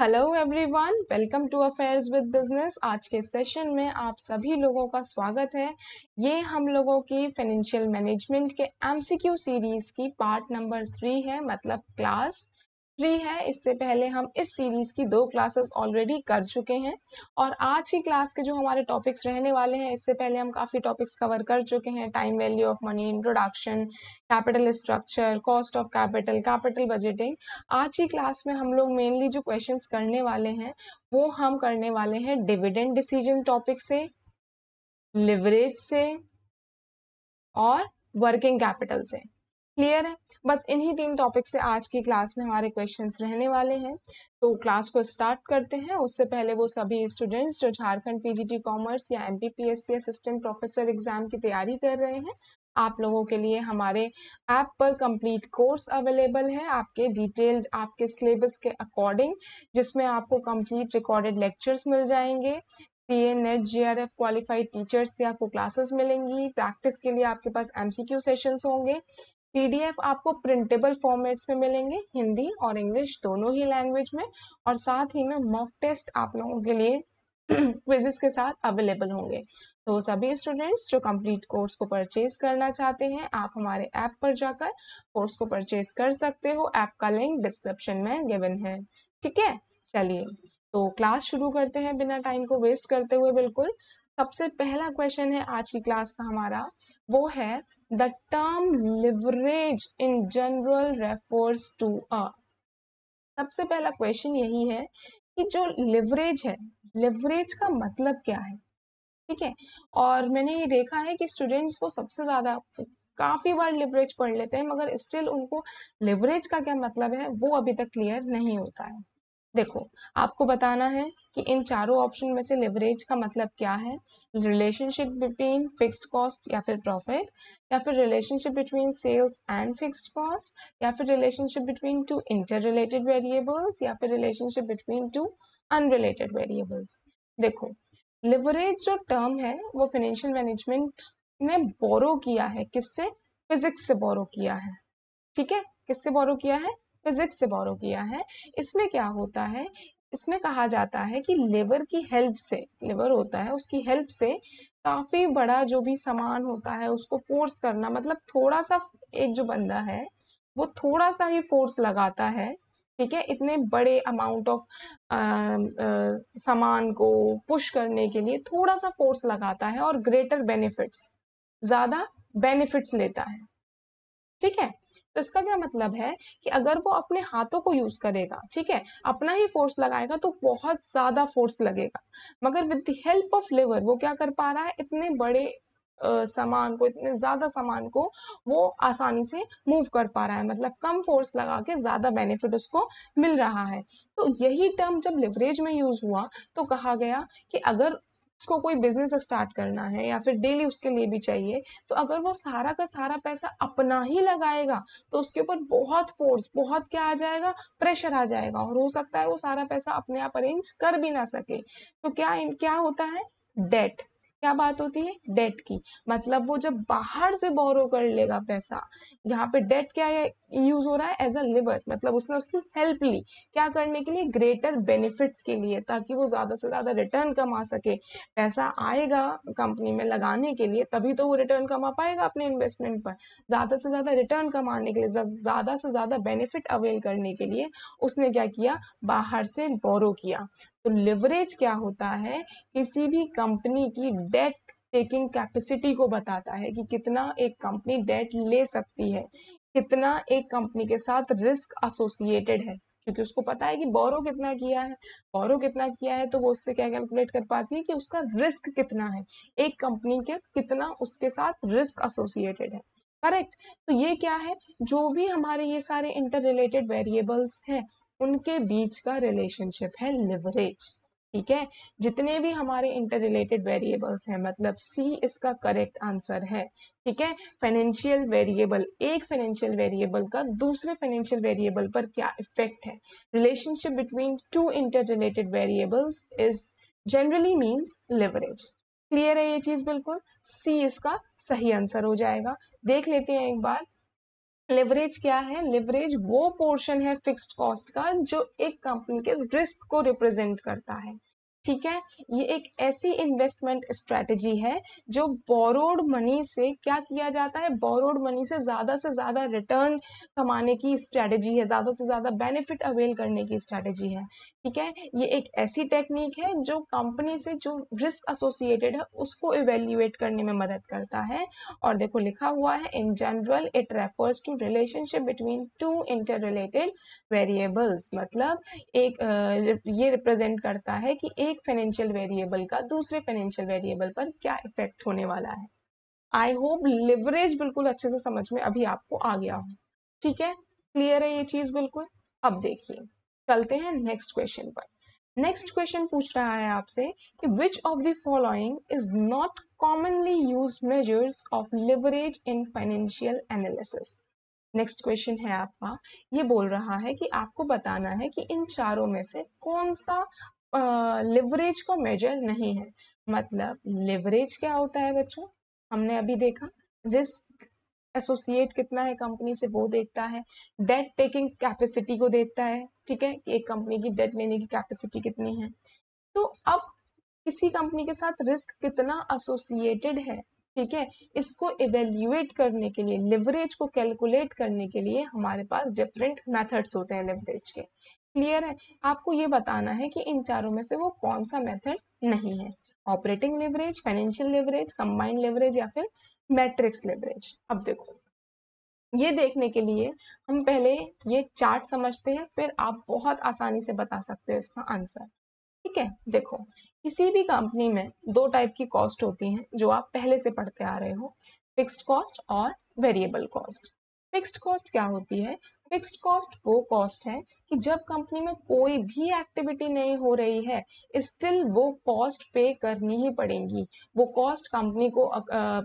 Hello everyone welcome to affairs with business आज के session में आप सभी लोगों का स्वागत है ये हम लोगों की फाइनेंशियल मैनेजमेंट के एमसीक्यू सीरीज की पार्ट नंबर थ्री है मतलब क्लास फ्री है इससे पहले हम इस सीरीज़ की दो क्लासेस ऑलरेडी कर चुके हैं और आज की क्लास के जो हमारे टॉपिक्स रहने वाले हैं इससे पहले हम काफ़ी टॉपिक्स कवर कर चुके हैं time value of money introduction capital structure cost of capital capital budgeting आज की क्लास में हम लोग मेनली जो क्वेश्चन करने वाले हैं वो हम करने वाले हैं डिविडेंड डिसीजन टॉपिक से लिवरेज से और वर्किंग कैपिटल से क्लियर है बस इन्हीं तीन टॉपिक से आज की क्लास में हमारे क्वेश्चंस रहने वाले हैं तो क्लास को स्टार्ट करते हैं उससे पहले वो सभी स्टूडेंट्स जो झारखंड पीजीटी कॉमर्स या एमपीपीएससी असिस्टेंट प्रोफेसर एग्जाम की तैयारी कर रहे हैं आप लोगों के लिए हमारे ऐप पर कंप्लीट कोर्स अवेलेबल है आपके डिटेल्ड आपके सिलेबस के अकॉर्डिंग जिसमें आपको कंप्लीट रिकॉर्डेड लेक्चर्स मिल जाएंगे C A NET J R F qualified teachers से आपको क्लासेस मिलेंगी प्रैक्टिस के लिए आपके पास एम सी क्यू सेशंस होंगे पीडीएफ आपको प्रिंटेबल फॉर्मेट्स में मिलेंगे हिंदी और इंग्लिश दोनों ही लैंग्वेज में और साथ ही में मॉक टेस्ट आप लोगों के लिए क्विजेस के साथ अवेलेबल होंगे तो सभी स्टूडेंट्स जो कंप्लीट कोर्स को परचेज करना चाहते हैं आप हमारे ऐप पर जाकर कोर्स को परचेज कर सकते हो ऐप का लिंक डिस्क्रिप्शन में गिवन है ठीक है चलिए तो क्लास शुरू करते हैं बिना टाइम को वेस्ट करते हुए बिल्कुल सबसे पहला क्वेश्चन है आज की क्लास का हमारा वो है the term leverage in general refers to a सबसे पहला क्वेश्चन यही है कि जो लिवरेज है लिवरेज का मतलब क्या है ठीक है और मैंने ये देखा है कि स्टूडेंट्स को सबसे ज़्यादा काफ़ी बार लिवरेज पढ़ लेते हैं मगर स्टिल उनको लिवरेज का क्या मतलब है वो अभी तक क्लियर नहीं होता है देखो आपको बताना है कि इन चारों ऑप्शन में से लेवरेज का मतलब क्या है रिलेशनशिप बिटवीन फिक्स्ड कॉस्ट या फिर प्रॉफिट या फिर relationship between sales and fixed cost या फिर relationship between two interrelated variables या फिर relationship between two unrelated variables देखो लिवरेज जो टर्म है वो फाइनेंशियल मैनेजमेंट ने बोरो किया है किससे फिजिक्स से बोरो किया है ठीक है किससे बोरो किया है फिजिक्स से बोरो किया है इसमें क्या होता है इसमें कहा जाता है कि लेबर की हेल्प से लेबर होता है उसकी हेल्प से काफ़ी बड़ा जो भी सामान होता है उसको फोर्स करना मतलब थोड़ा सा एक जो बंदा है वो थोड़ा सा ही फोर्स लगाता है ठीक है इतने बड़े अमाउंट ऑफ सामान को पुश करने के लिए थोड़ा सा फोर्स लगाता है और ग्रेटर बेनिफिट्स ज़्यादा बेनिफिट्स लेता है ठीक है तो इसका क्या मतलब है कि अगर वो अपने हाथों को यूज करेगा ठीक है अपना ही फोर्स लगाएगा तो बहुत ज्यादा फोर्स लगेगा मगर with the help of lever वो क्या कर पा रहा है इतने बड़े सामान को इतने ज्यादा सामान को वो आसानी से मूव कर पा रहा है मतलब कम फोर्स लगा के ज्यादा बेनिफिट उसको मिल रहा है तो यही टर्म जब लिवरेज में यूज हुआ तो कहा गया कि अगर उसको कोई बिजनेस स्टार्ट करना है या फिर डेली उसके लिए भी चाहिए तो अगर वो सारा का सारा पैसा अपना ही लगाएगा तो उसके ऊपर बहुत फोर्स बहुत क्या आ जाएगा प्रेशर आ जाएगा और हो सकता है वो सारा पैसा अपने आप अरेंज कर भी ना सके तो क्या क्या होता है डेट क्या बात होती है डेट की मतलब वो जब बाहर से बोरो कर लेगा पैसा यहाँ पे डेट क्या है यूज हो रहा है एज अ लिवर मतलब उसने उसकी हेल्प ली क्या करने के लिए ग्रेटर बेनिफिट्स के लिए ताकि वो ज़्यादा से ज़्यादा रिटर्न कमा सके पैसा आएगा कंपनी में लगाने के लिए तभी तो वो रिटर्न कमा पाएगा अपने इन्वेस्टमेंट पर ज़्यादा से ज़्यादा रिटर्न कमाने के लिए ज़्यादा से ज़्यादा बेनिफिट अवेल करने के लिए उसने क्या किया बाहर से बोरो किया तो लिवरेज क्या होता है किसी भी कंपनी की डेट टेकिंग कैपेसिटी को बताता है कि कितना एक कंपनी डेट ले सकती है कितना एक कंपनी के साथ रिस्क एसोसिएटेड है क्योंकि उसको पता है कि बोरो कितना किया है बोरो कितना किया है तो वो उससे क्या कैलकुलेट कर पाती है कि उसका रिस्क कितना है एक कंपनी के कितना उसके साथ रिस्क एसोसिएटेड है करेक्ट तो ये क्या है जो भी हमारे ये सारे इंटर रिलेटेड वेरिएबल्स हैं उनके बीच का रिलेशनशिप है लिवरेज ठीक है जितने भी हमारे इंटर रिलेटेड वेरिएबल्स हैं मतलब सी इसका करेक्ट आंसर है ठीक है फाइनेंशियल वेरिएबल एक फाइनेंशियल वेरिएबल का दूसरे फाइनेंशियल वेरिएबल पर क्या इफेक्ट है relationship between two interrelated variables is generally means leverage clear है ये चीज बिल्कुल सी इसका सही आंसर हो जाएगा देख लेते हैं एक बार लेवरेज क्या है लेवरेज वो पोर्शन है फिक्स्ड कॉस्ट का जो एक कंपनी के रिस्क को रिप्रेजेंट करता है ठीक है ये एक ऐसी इन्वेस्टमेंट स्ट्रेटजी है जो बोरोड मनी से क्या किया जाता है बोरोड मनी से ज़्यादा से ज़्यादा रिटर्न कमाने की स्ट्रेटेजी है ज़्यादा से ज़्यादा बेनिफिट अवेल करने की स्ट्रैटेजी है ठीक है ये एक ऐसी टेक्निक है जो कंपनी से जो रिस्क एसोसिएटेड है उसको इवेल्यूएट करने में मदद करता है और देखो लिखा हुआ है in general it refers to relationship between two interrelated variables मतलब एक ये रिप्रेजेंट करता है कि एक एक फाइनेंशियल वेरिएबल का दूसरे फाइनेंशियल वेरिएबल पर क्या इफेक्ट होने वाला है आई होप लिवरेज बिल्कुल अच्छे से समझ में अभी आपको आ गया हो ठीक है क्लियर है ये चीज बिल्कुल अब देखिए चलते हैं नेक्स्ट क्वेश्चन पर नेक्स्ट क्वेश्चन पूछ रहा है आपसे कि which of the following is not commonly use measures of leverage in financial analysis next question है आपका ये बोल रहा है कि आपको बताना है कि इन चारों में से कौन सा लिवरेज को मेजर नहीं है मतलब लिवरेज क्या होता है बच्चों हमने अभी देखा रिस्क एसोसिएट कितना है कंपनी से वो देखता है डेट टेकिंग कैपेसिटी को देखता है ठीक है कि एक कंपनी की डेट लेने की कैपेसिटी कितनी है तो अब किसी कंपनी के साथ रिस्क कितना एसोसिएटेड है ठीक है इसको इवेल्युएट करने के लिए लिवरेज को कैलकुलेट करने के लिए हमारे पास डिफरेंट मेथड्स होते हैं लिवरेज के क्लियर है आपको ये बताना है कि इन चारों में से वो कौन सा मेथड नहीं है operating leverage financial leverage combined leverage या फिर मैट्रिक्स लेवरेज अब देखो ये देखने के लिए हम पहले ये चार्ट समझते हैं फिर आप बहुत आसानी से बता सकते हो इसका आंसर ठीक है देखो किसी भी कंपनी में दो टाइप की कॉस्ट होती हैं जो आप पहले से पढ़ते आ रहे हो फिक्स्ड कॉस्ट और वेरिएबल कॉस्ट फिक्स्ड कॉस्ट क्या होती है फिक्स्ड कॉस्ट वो कॉस्ट है कि जब कंपनी में कोई भी एक्टिविटी नहीं हो रही है स्टिल वो कॉस्ट पे करनी ही पड़ेगी वो कॉस्ट कंपनी को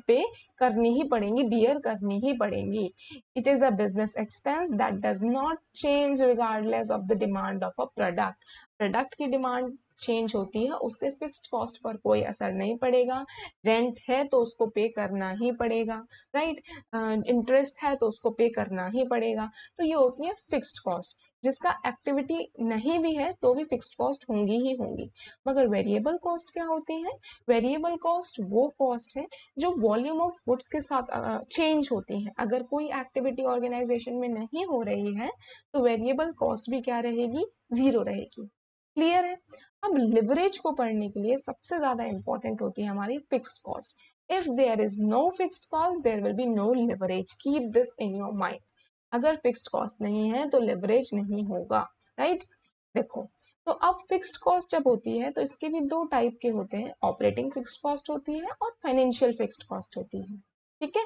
पे करनी ही पड़ेगी बियर करनी ही पड़ेगी it is a business expense that does not change regardless of the demand of a product product की डिमांड चेंज होती है उससे फिक्स्ड कॉस्ट पर कोई असर नहीं पड़ेगा रेंट है तो उसको पे करना ही पड़ेगा राइट इंटरेस्ट है तो उसको पे करना ही पड़ेगा तो ये होती है फिक्स्ड कॉस्ट जिसका एक्टिविटी नहीं भी है तो भी फिक्स्ड कॉस्ट होंगी ही होंगी मगर वेरिएबल कॉस्ट क्या होती है वेरिएबल कॉस्ट वो कॉस्ट है जो वॉल्यूम ऑफ गुड्स के साथ चेंज uh, होती है अगर कोई एक्टिविटी ऑर्गेनाइजेशन में नहीं हो रही है तो वेरिएबल कॉस्ट भी क्या रहेगी ज़ीरो रहेगी क्लियर है अब लिवरेज को पढ़ने के लिए सबसे ज़्यादा इंपॉर्टेंट होती है हमारी fixed cost if there is no fixed cost there will be no leverage keep this in your mind अगर फिक्स्ड कॉस्ट नहीं है तो लिवरेज नहीं होगा राइट right? देखो तो अब फिक्स्ड कॉस्ट जब होती है तो इसके भी दो टाइप के होते हैं ऑपरेटिंग फिक्स्ड कॉस्ट होती है और फाइनेंशियल फिक्स्ड कॉस्ट होती है ठीक है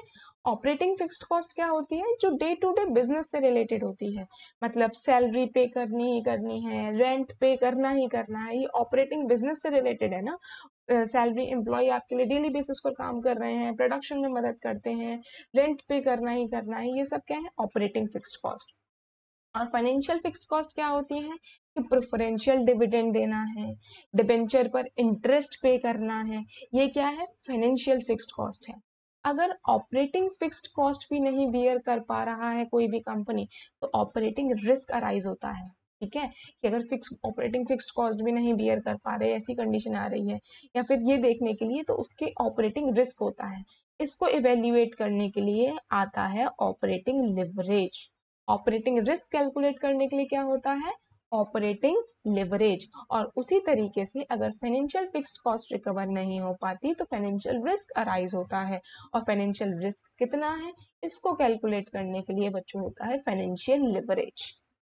ऑपरेटिंग फिक्स्ड कॉस्ट क्या होती है जो डे टू डे बिजनेस से रिलेटेड होती है मतलब सैलरी पे करनी ही करनी है रेंट पे करना ही करना है ये ऑपरेटिंग बिजनेस से रिलेटेड है ना सैलरी एम्प्लॉय आपके लिए डेली बेसिस पर काम कर रहे हैं प्रोडक्शन में मदद करते हैं रेंट पे करना ही करना है ये सब क्या है ऑपरेटिंग फिक्स्ड कॉस्ट और फाइनेंशियल फिक्स्ड कॉस्ट क्या होती है कि प्रेफरेंशियल डिविडेंड देना है डिबेंचर पर इंटरेस्ट पे करना है ये क्या है फाइनेंशियल फिक्स्ड कॉस्ट है अगर ऑपरेटिंग फिक्स्ड कॉस्ट भी नहीं बियर कर पा रहा है कोई भी कंपनी तो ऑपरेटिंग रिस्क अराइज होता है ठीक है कि अगर फिक्स ऑपरेटिंग फिक्स्ड कॉस्ट भी नहीं बियर कर पा रहे ऐसी कंडीशन आ रही है या फिर ये देखने के लिए तो उसके ऑपरेटिंग रिस्क होता है इसको इवेल्युएट करने के लिए आता है operating leverage operating risk calculate करने के लिए क्या होता है ऑपरेटिंग लेवरेज और उसी तरीके से अगर फाइनेंशियल फिक्स्ड कॉस्ट रिकवर नहीं हो पाती तो फाइनेंशियल रिस्क अराइज होता है और फाइनेंशियल रिस्क कितना है इसको कैलकुलेट करने के लिए बच्चों होता है फाइनेंशियल लेवरेज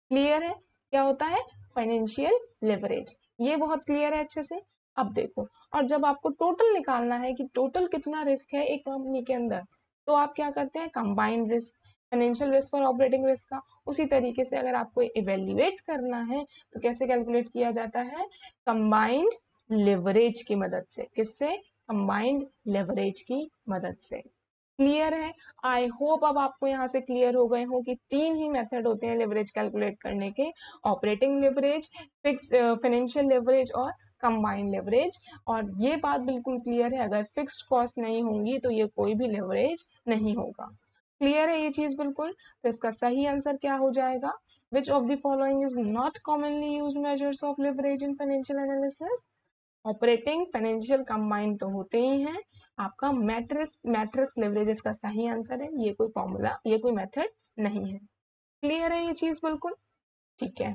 क्लियर है क्या होता है फाइनेंशियल लेवरेज ये बहुत क्लियर है अच्छे से अब देखो और जब आपको टोटल निकालना है कि टोटल कितना रिस्क है एक कंपनी के अंदर तो आप क्या करते हैं कंबाइंड रिस्क फाइनेंशियल रिस्क और ऑपरेटिंग रिस्क का उसी तरीके से अगर आपको इवेल्युएट करना है तो कैसे कैलकुलेट किया जाता है कंबाइंड लेवरेज की मदद से किससे कंबाइंड लेवरेज की मदद से क्लियर है आई होप अब आपको यहाँ से क्लियर हो गए हो कि तीन ही मेथड होते हैं लेवरेज कैलकुलेट करने के operating leverage fix financial leverage और कंबाइंड लेवरेज और ये बात बिल्कुल क्लियर है अगर फिक्स्ड कॉस्ट नहीं होंगी तो ये कोई भी लेवरेज नहीं होगा क्लियर है ये चीज बिल्कुल तो इसका सही आंसर क्या हो जाएगा which of the following is not commonly use measures of leverage in financial analysis operating financial combined तो होते ही हैं आपका मैट्रिक्स मैट्रिक्स लिवरेज इसका सही आंसर है ये कोई फॉर्मूला ये कोई मेथड नहीं है क्लियर है ये चीज बिल्कुल ठीक है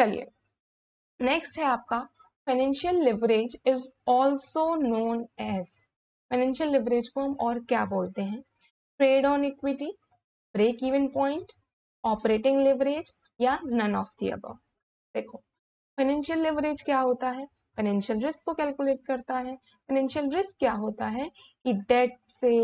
चलिए नेक्स्ट है आपका financial leverage is also known as financial leverage को हम और क्या बोलते हैं trade on equity break even point operating leverage या नन ऑफ दी अब देखो फाइनेंशियल लेवरेज क्या होता है फाइनेंशियल रिस्क को कैलकुलेट करता है फाइनेंशियल रिस्क क्या होता है कि डेट से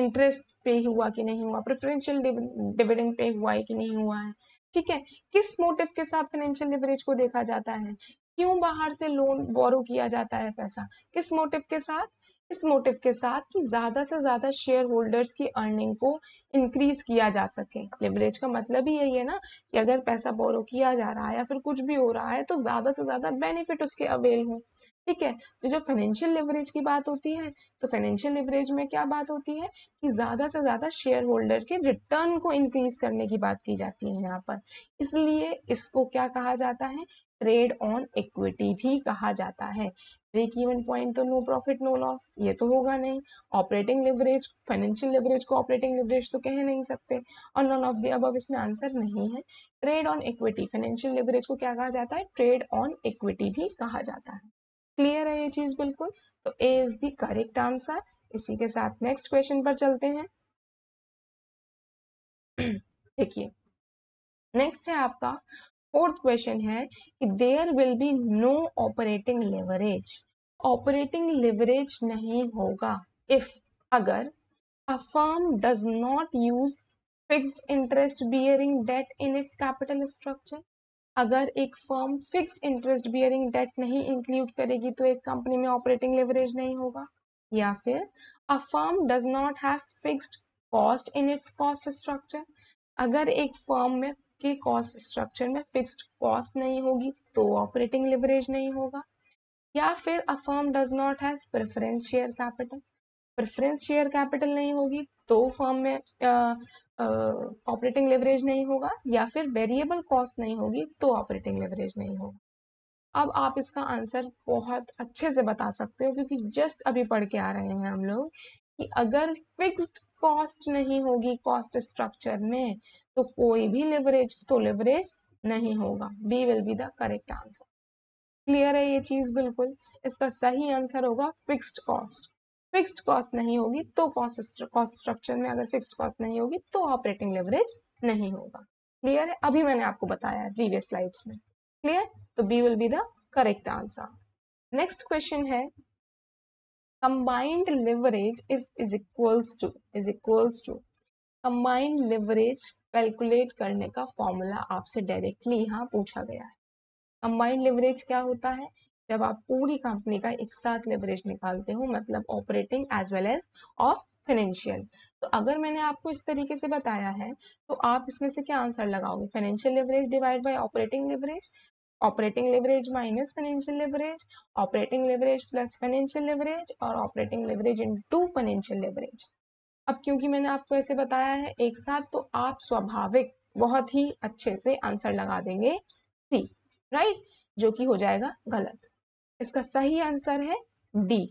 इंटरेस्ट uh, पे हुआ कि नहीं हुआ प्रेफरेंशियल डिविडेंड पे हुआ है कि नहीं हुआ है ठीक है किस मोटिव के साथ फाइनेंशियल लिवरेज को देखा जाता है क्यों बाहर से लोन बोरो किया जाता है पैसा किस मोटिव के साथ इस मोटिव के साथ कि ज़्यादा से ज़्यादा शेयर होल्डर्स की अर्निंग को इंक्रीज किया जा सके लेवरेज का मतलब ही यही है ना कि अगर पैसा बोरो किया जा रहा है या फिर कुछ भी हो रहा है तो ज़्यादा से ज़्यादा बेनिफिट उसके अवेल हो ठीक है तो जो फाइनेंशियल लेवरेज की बात होती है तो फाइनेंशियल लेवरेज में क्या बात होती है कि ज़्यादा से ज़्यादा शेयर होल्डर के रिटर्न को इंक्रीज करने की बात की जाती है यहाँ पर इसलिए इसको क्या कहा जाता है ट्रेड ऑन इक्विटी भी कहा जाता है ब्रेक इवन पॉइंट तो नो प्रॉफिट नो लॉस ये तो होगा नहीं ऑपरेटिंग लिवरेज फाइनेंशियल लिवरेज को ऑपरेटिंग लिवरेज तो कह नहीं सकते और नॉन ऑफ द अब इसमें आंसर नहीं है trade on equity financial leverage को क्या कहा जाता है ट्रेड ऑन इक्विटी भी कहा जाता है क्लियर है ये चीज बिल्कुल तो A is the correct answer इसी के साथ नेक्स्ट क्वेश्चन पर चलते हैं देखिए नेक्स्ट है आपका फोर्थ क्वेश्चन है कि there will be no operating leverage operating leverage नहीं होगा इफ अगर a firm does not use fixed interest bearing debt in its capital structure अगर एक firm fixed interest bearing debt नहीं इंक्लूड करेगी तो एक कंपनी में ऑपरेटिंग लेवरेज नहीं होगा या फिर a firm does not have fixed cost in its cost structure अगर एक फर्म में आपके कॉस्ट स्ट्रक्चर में फिक्स्ड कॉस्ट नहीं होगी तो ऑपरेटिंग लिवरेज नहीं होगा या फिर a firm does not have preference share capital preference share capital नहीं होगी तो फर्म में ऑपरेटिंग लेवरेज नहीं होगा या फिर वेरिएबल कॉस्ट नहीं होगी तो ऑपरेटिंग लेवरेज नहीं होगा अब आप इसका आंसर बहुत अच्छे से बता सकते हो क्योंकि जस्ट अभी पढ़ के आ रहे हैं हम लोग कि अगर फिक्स्ड कॉस्ट नहीं होगी कॉस्ट स्ट्रक्चर में तो कोई भी लेवरेज तो लेवरेज नहीं होगा B will be the correct answer clear है ये चीज बिल्कुल इसका सही आंसर होगा फिक्स्ड कॉस्ट फिक्स्ड कॉस्ट नहीं होगी तो कॉस्ट कॉस्ट स्ट्रक्चर में अगर फिक्स्ड कॉस्ट नहीं होगी तो ऑपरेटिंग लेवरेज नहीं होगा क्लियर है अभी मैंने आपको बताया है प्रीवियस स्लाइड्स में क्लियर तो B will be the correct answer next question है combined leverage is is equals to is equals to combined leverage calculate करने का फॉर्मूला आपसे डायरेक्टली यहाँ पूछा गया है कंबाइंड लिवरेज क्या होता है जब आप पूरी कंपनी का एक साथ लिवरेज निकालते हो मतलब operating as well as of financial तो अगर मैंने आपको इस तरीके से बताया है तो आप इसमें से क्या आंसर लगाओगे financial leverage divide by operating leverage operating leverage minus financial leverage operating leverage plus financial leverage और operating leverage into financial leverage अब क्योंकि मैंने आपको ऐसे बताया है एक साथ तो आप स्वाभाविक बहुत ही अच्छे से आंसर लगा देंगे सी राइट जो कि हो जाएगा गलत इसका सही आंसर है डी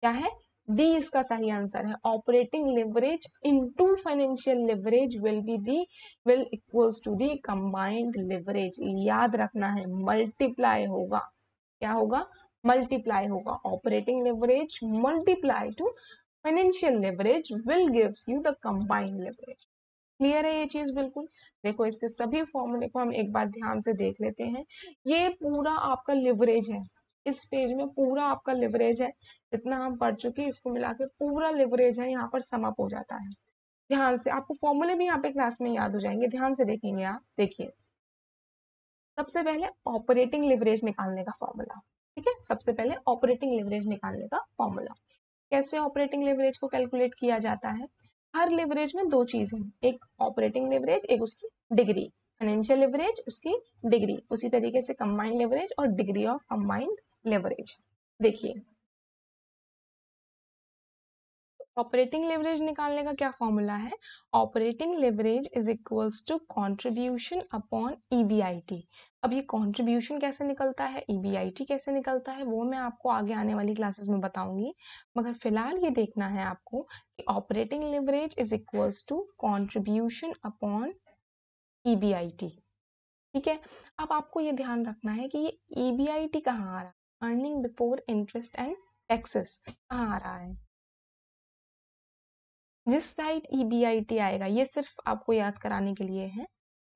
क्या है डी इसका सही आंसर है operating leverage into financial leverage will be the will equals to the combined leverage याद रखना है मल्टीप्लाई होगा क्या होगा मल्टीप्लाई होगा operating leverage multiply to financial leverage will gives you the combined leverage clear है ये चीज बिल्कुल देखो इसके सभी फॉर्मूले को हम एक बार ध्यान से देख लेते हैं ये पूरा आपका लिवरेज है इस पेज में पूरा आपका लिवरेज है जितना हम पढ़ चुके हैं इसको मिला के पूरा लिवरेज है यहाँ पर समाप्त हो जाता है ध्यान से आपको फॉर्मूले भी यहाँ पे क्लास में याद हो जाएंगे ध्यान से देखेंगे आप देखिए सबसे पहले ऑपरेटिंग लिवरेज निकालने का फॉर्मूला ठीक है सबसे पहले ऑपरेटिंग लिवरेज निकालने का फॉर्मूला कैसे ऑपरेटिंग लेवरेज को कैलकुलेट किया जाता है हर लेवरेज में दो चीज़ें एक ऑपरेटिंग लेवरेज एक उसकी डिग्री फाइनेंशियल लेवरेज उसकी डिग्री उसी तरीके से कंबाइंड लेवरेज और डिग्री ऑफ कंबाइंड लेवरेज देखिए ऑपरेटिंग लेवरेज निकालने का क्या फॉर्मूला है operating leverage is equals to contribution upon EBIT e अब ये कॉन्ट्रीब्यूशन कैसे निकलता है ईबीआईटी e कैसे निकलता है वो मैं आपको आगे आने वाली क्लासेस में बताऊंगी मगर फिलहाल ये देखना है आपको कि operating leverage is equals to contribution upon EBIT e ठीक है अब आपको ये ध्यान रखना है कि ये ईबीआईटी कहाँ आ रहा है earning before interest and taxes कहाँ आ रहा है जिस side E B I T आएगा ये सिर्फ आपको याद कराने के लिए है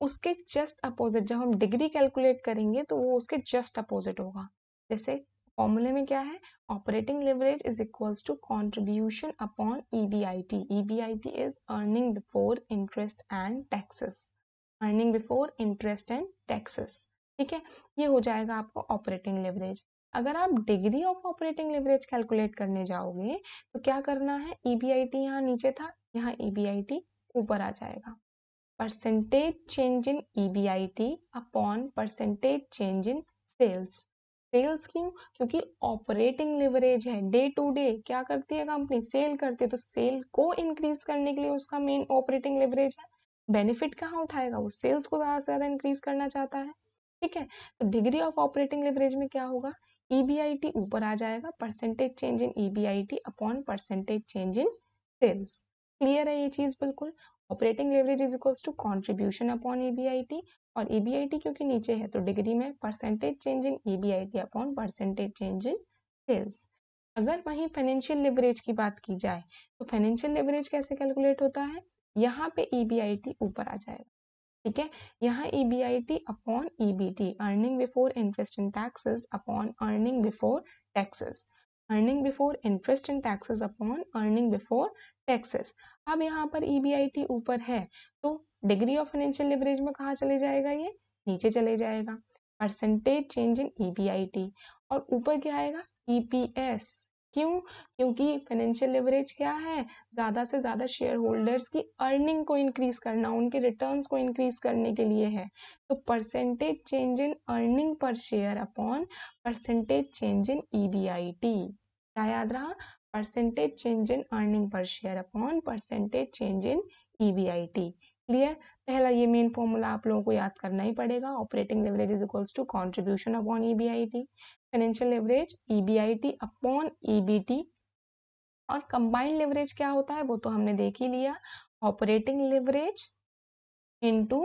उसके जस्ट अपोजिट जब हम डिग्री कैलकुलेट करेंगे तो वो उसके जस्ट अपोजिट होगा जैसे फॉर्मूले में क्या है operating leverage is equals to contribution upon E B I T E B I T is earning before interest and taxes earning before interest and taxes ठीक है ये हो जाएगा आपको ऑपरेटिंग लेवरेज अगर आप degree of operating leverage calculate करने जाओगे तो क्या करना है ई बी आई टी यहाँ नीचे था यहाँ ई बी आई टी ऊपर आ जाएगा percentage change in E B I T upon percentage change in sales sales क्यों क्योंकि ऑपरेटिंग लेवरेज है डे टू डे क्या करती है कंपनी सेल करती है तो सेल को इंक्रीज करने के लिए उसका मेन ऑपरेटिंग लेवरेज है बेनिफिट कहाँ उठाएगा वो सेल्स को ज़्यादा से ज़्यादा इंक्रीज करना चाहता है ठीक है तो डिग्री ऑफ ऑपरेटिंग लेवरेज में क्या होगा ईबीआईटी e ऊपर आ जाएगा percentage change in EBIT upon percentage change in sales clear है ये चीज बिल्कुल operating leverage is equals to contribution upon EBIT और ईबीआईटी e क्योंकि नीचे है तो डिग्री में percentage change in EBIT upon percentage change in sales अगर वहीं फाइनेंशियल लेवरेज की बात की जाए तो फाइनेंशियल लेवरेज कैसे कैलकुलेट होता है यहाँ पे ईबीआईटी e ऊपर आ जाएगा ठीक है यहाँ E B I T upon E B T earning before interest in taxes upon earning before taxes earning before interest in taxes upon earning before taxes अब यहाँ पर ई बी आई टी ऊपर है तो डिग्री ऑफ फाइनेंशियल लिवरेज में कहाँ चले जाएगा ये नीचे चले जाएगा percentage change in E B I T और ऊपर क्या आएगा ई पी एस क्यों क्योंकि फाइनेंशियल लेवरेज क्या है ज़्यादा से ज़्यादा शेयर होल्डर्स की अर्निंग को इंक्रीज़ करना उनके रिटर्न्स को इंक्रीज़ करने के लिए है तो परसेंटेज चेंज इन अर्निंग पर share upon percentage change in E B I T क्या याद रहा परसेंटेज चेंज इन अर्निंग पर share upon percentage change in E B I T clear पहला ये मेन फॉर्मूला आप लोगों को याद करना ही पड़ेगा operating leverage is equals to contribution upon E B I T financial leverage E B I T upon E B T और कंबाइंड लेवरेज क्या होता है वो तो हमने देख ही लिया operating leverage into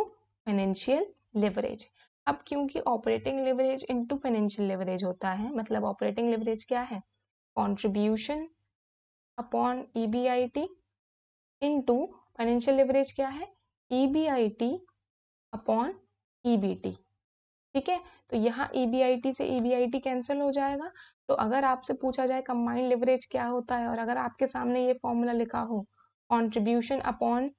financial leverage अब क्योंकि operating leverage into financial leverage होता है मतलब ऑपरेटिंग लेवरेज क्या है contribution upon E B I T into financial leverage क्या है E B I T upon E B T ठीक है तो यहाँ ई बी आई टी से E B I T cancel हो जाएगा तो अगर आपसे पूछा जाए कंबाइंड लिवरेज क्या होता है और अगर आपके सामने ये फॉर्मूला लिखा हो contribution upon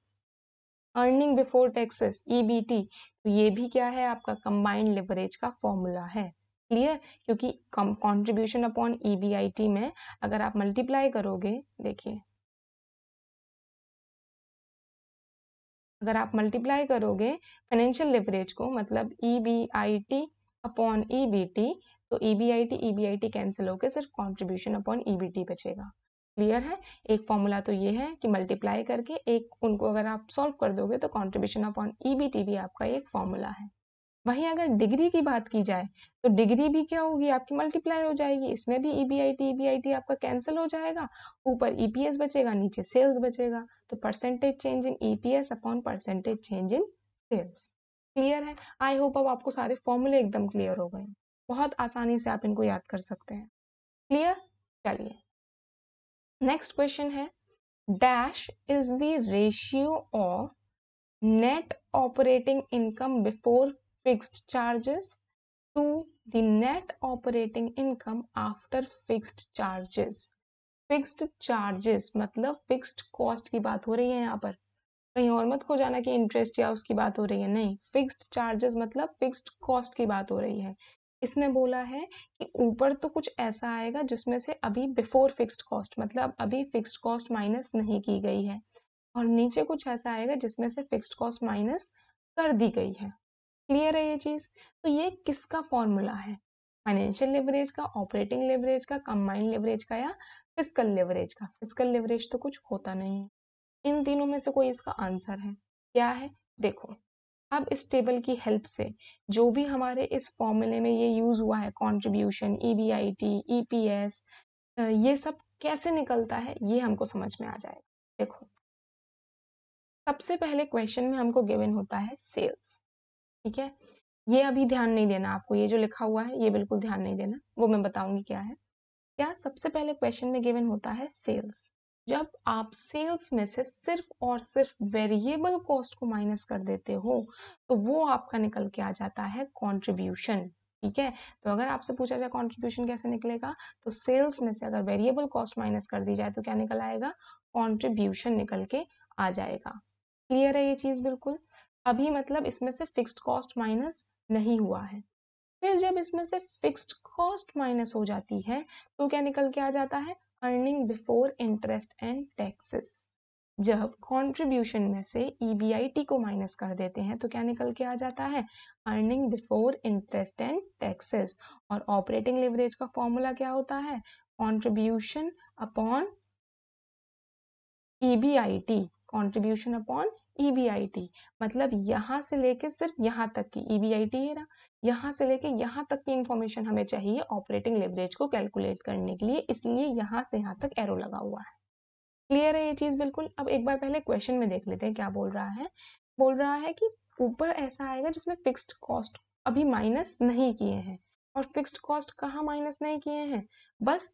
earning before taxes EBT तो ये भी क्या है आपका कंबाइंड लिवरेज का फॉर्मूला है क्लियर क्योंकि कॉन्ट्रीब्यूशन अपॉन टी में अगर आप मल्टीप्लाई करोगे देखिए अगर आप मल्टीप्लाई करोगे फाइनेंशियल लेवरेज को मतलब E B I T upon E B T तो E B I T E B I T cancel होकर सिर्फ contribution upon E B T बचेगा क्लियर है एक फॉर्मूला तो ये है कि मल्टीप्लाई करके एक उनको अगर आप सॉल्व कर दोगे तो contribution upon E B T भी आपका एक फॉर्मूला है वहीं अगर डिग्री की बात की जाए तो डिग्री भी क्या होगी आपकी मल्टीप्लाई हो जाएगी इसमें भी E B I T E B I T आपका कैंसिल हो जाएगा ऊपर ई e बचेगा नीचे सेल्स बचेगा तो percentage change in E P S upon percentage change in sales clear है आई होप अब आपको सारे फॉर्मूले एकदम क्लियर हो गए बहुत आसानी से आप इनको याद कर सकते हैं क्लियर चलिए नेक्स्ट क्वेश्चन है dash is the ratio of net operating income before fixed charges to the net operating income after fixed charges. Fixed charges मतलब फिक्स्ड कॉस्ट की बात हो रही है यहाँ पर कहीं और मत खो जाना कि इंटरेस्ट या उसकी बात हो रही है नहीं फिक्स्ड चार्जेस मतलब फिक्स्ड कॉस्ट की बात हो रही है इसमें बोला है कि ऊपर तो कुछ ऐसा आएगा जिसमें से अभी बिफोर फिक्स्ड कॉस्ट मतलब अभी फिक्स्ड कॉस्ट माइनस नहीं की गई है और नीचे कुछ ऐसा आएगा जिसमें से फिक्स्ड कॉस्ट माइनस कर दी गई है क्लियर है ये चीज़ तो ये किसका फॉर्मूला है फाइनेंशियल लेवरेज का ऑपरेटिंग लेवरेज का कंबाइंड लेवरेज का या फिजिकल लेवरेज का फिजिकल लेवरेज तो कुछ होता नहीं है इन तीनों में से कोई इसका आंसर है क्या है देखो अब इस टेबल की हेल्प से जो भी हमारे इस फॉर्मूले में ये यूज हुआ है contribution E e B I T E e P S ये सब कैसे निकलता है ये हमको समझ में आ जाएगा देखो सबसे पहले क्वेश्चन में हमको गिवन होता है सेल्स ठीक है ये अभी ध्यान नहीं देना आपको ये जो लिखा हुआ है ये बिल्कुल ध्यान नहीं देना वो मैं बताऊंगी क्या है क्या सबसे पहले क्वेश्चन में गिवन होता है सेल्स जब आप सेल्स में से सिर्फ और सिर्फ वेरिएबल कॉस्ट को माइनस कर देते हो तो वो आपका निकल के आ जाता है कॉन्ट्रीब्यूशन ठीक है तो अगर आपसे पूछा जाए कॉन्ट्रीब्यूशन कैसे निकलेगा तो सेल्स में से अगर वेरिएबल कॉस्ट माइनस कर दी जाए तो क्या निकल आएगा कॉन्ट्रीब्यूशन निकल के आ जाएगा क्लियर है ये चीज बिल्कुल अभी मतलब इसमें से फिक्स्ड कॉस्ट माइनस नहीं हुआ है फिर जब इसमें से फिक्स्ड कॉस्ट माइनस हो जाती है तो क्या निकल के आ जाता है earning before interest and taxes जब कंट्रीब्यूशन में से ई e को माइनस कर देते हैं तो क्या निकल के आ जाता है earning before interest and taxes और ऑपरेटिंग लेवरेज का फॉर्मूला क्या होता है contribution upon E B I T contribution upon E e मतलब यहाँ से लेके सिर्फ यहाँ तक की ई e है ना यहाँ से लेके यहाँ तक की इंफॉर्मेशन हमें चाहिए ऑपरेटिंग लेवरेज को कैलकुलेट करने के लिए इसलिए यहाँ से यहाँ तक एरो लगा हुआ है क्लियर है ये चीज़ बिल्कुल अब एक बार पहले क्वेश्चन में देख लेते हैं क्या बोल रहा है बोल रहा है कि ऊपर ऐसा आएगा जिसमें फिक्स्ड कॉस्ट अभी माइनस नहीं किए हैं और फिक्स्ड कॉस्ट कहाँ माइनस नहीं किए हैं बस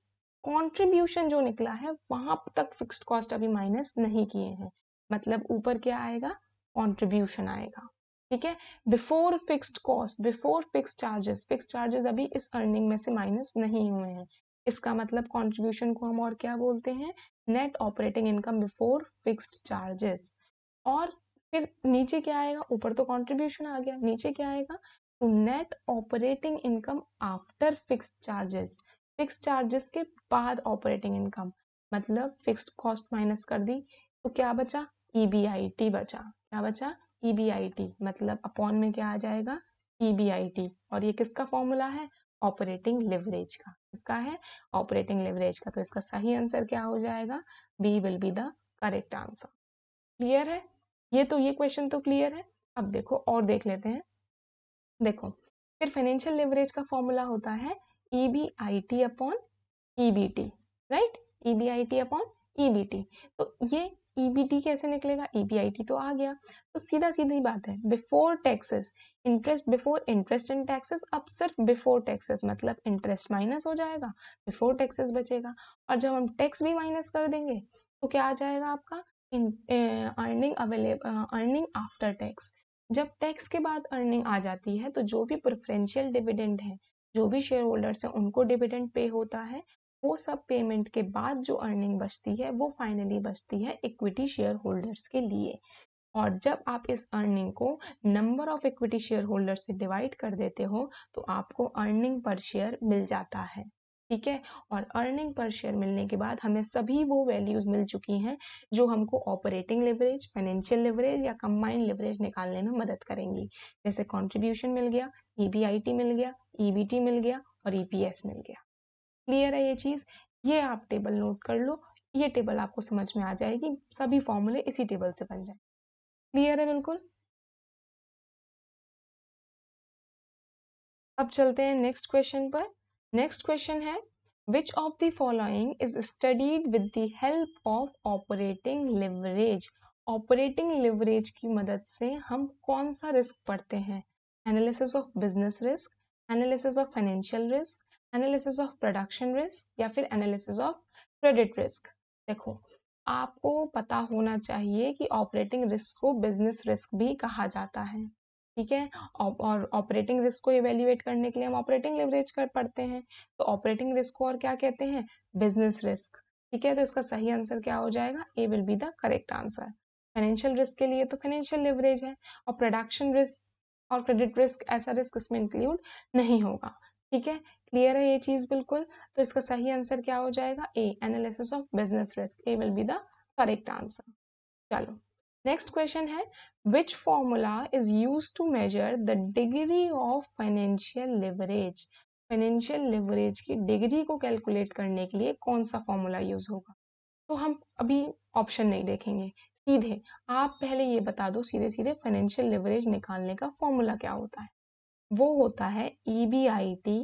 कंट्रीब्यूशन जो निकला है वहां तक फिक्स्ड कॉस्ट अभी माइनस नहीं किए हैं मतलब ऊपर क्या आएगा कॉन्ट्रीब्यूशन आएगा ठीक है before fixed cost before fix charges fix charges अभी इस अर्निंग में से माइनस नहीं हुए हैं इसका मतलब कॉन्ट्रीब्यूशन को हम और क्या बोलते हैं net operating income before fixed charges और फिर नीचे क्या आएगा ऊपर तो कॉन्ट्रीब्यूशन आ गया नीचे क्या आएगा तो net operating income after fix charges fix charges के बाद ऑपरेटिंग इनकम मतलब फिक्स्ड कॉस्ट माइनस कर दी तो क्या बचा ई बी आई टी बचा क्या बचा ई बी आई टी मतलब अपॉन में क्या आ जाएगा ई बी आई टी और ये किसका फॉर्मूला है ऑपरेटिंग लेवरेज का इसका है ऑपरेटिंग लेवरेज का तो इसका सही आंसर क्या हो जाएगा B will be the correct answer clear है ये तो ये क्वेश्चन तो क्लियर है अब देखो और देख लेते हैं देखो फिर फाइनेंशियल लेवरेज का फॉर्मूला होता है E B I T upon E B T right E B I T upon E B T तो ये ईबीटी e कैसे निकलेगा ईबीआईटी e तो आ गया तो सीधा सीधी बात है before taxes interest before interest in taxes अब सिर्फ बिफोर टैक्सेस मतलब इंटरेस्ट माइनस हो जाएगा बिफोर टैक्सेस बचेगा और जब हम टैक्स भी माइनस कर देंगे तो क्या आ जाएगा आपका earning available earning after tax जब टैक्स के बाद अर्निंग आ जाती है तो जो भी प्रेफरेंशियल डिविडेंड है जो भी शेयर होल्डर्स हैं उनको डिविडेंड पे होता है वो सब पेमेंट के बाद जो अर्निंग बचती है वो फाइनली बचती है इक्विटी शेयर होल्डर्स के लिए और जब आप इस अर्निंग को number of equity share holder से डिवाइड कर देते हो तो आपको अर्निंग पर शेयर मिल जाता है ठीक है और अर्निंग पर शेयर मिलने के बाद हमें सभी वो वैल्यूज मिल चुकी हैं जो हमको ऑपरेटिंग लेवरेज फाइनेंशियल लेवरेज या कंबाइंड लेवरेज निकालने में मदद करेंगी जैसे कॉन्ट्रीब्यूशन मिल गया ई e मिल गया ई e मिल गया और ईपीएस e मिल गया क्लियर है ये चीज़ ये आप टेबल नोट कर लो ये टेबल आपको समझ में आ जाएगी सभी फॉर्मूले इसी टेबल से बन जाए क्लियर है बिल्कुल अब चलते हैं नेक्स्ट क्वेश्चन पर नेक्स्ट क्वेश्चन है which of the following is studied with the help of operating leverage operating leverage की मदद से हम कौन सा रिस्क पढ़ते हैं analysis of business risk analysis of financial risk analysis of production risk या फिर एनालिसिस ऑफ क्रेडिट रिस्क देखो आपको पता होना चाहिए कि ऑपरेटिंग रिस्क को बिजनेस रिस्क भी कहा जाता है ठीक है और ऑपरेटिंग रिस्क को इवेल्युएट करने के लिए हम ऑपरेटिंग लेवरेज कर पढ़ते हैं तो ऑपरेटिंग रिस्क को और क्या कहते हैं बिजनेस रिस्क ठीक है तो इसका सही आंसर क्या हो जाएगा A will be the correct answer financial risk के लिए तो फाइनेंशियल लेवरेज है और प्रोडक्शन रिस्क और क्रेडिट रिस्क ऐसा रिस्क इसमें इंक्लूड नहीं होगा ठीक है क्लियर है ये चीज बिल्कुल तो इसका सही आंसर क्या हो जाएगा A analysis of business risk A will be the correct answer चलो नेक्स्ट क्वेश्चन है which formula is use to measure the degree of financial leverage financial leverage की डिग्री को कैलकुलेट करने के लिए कौन सा फॉर्मूला यूज होगा तो हम अभी ऑप्शन नहीं देखेंगे सीधे आप पहले ये बता दो सीधे सीधे फाइनेंशियल लेवरेज निकालने का फॉर्मूला क्या होता है वो होता है E B I T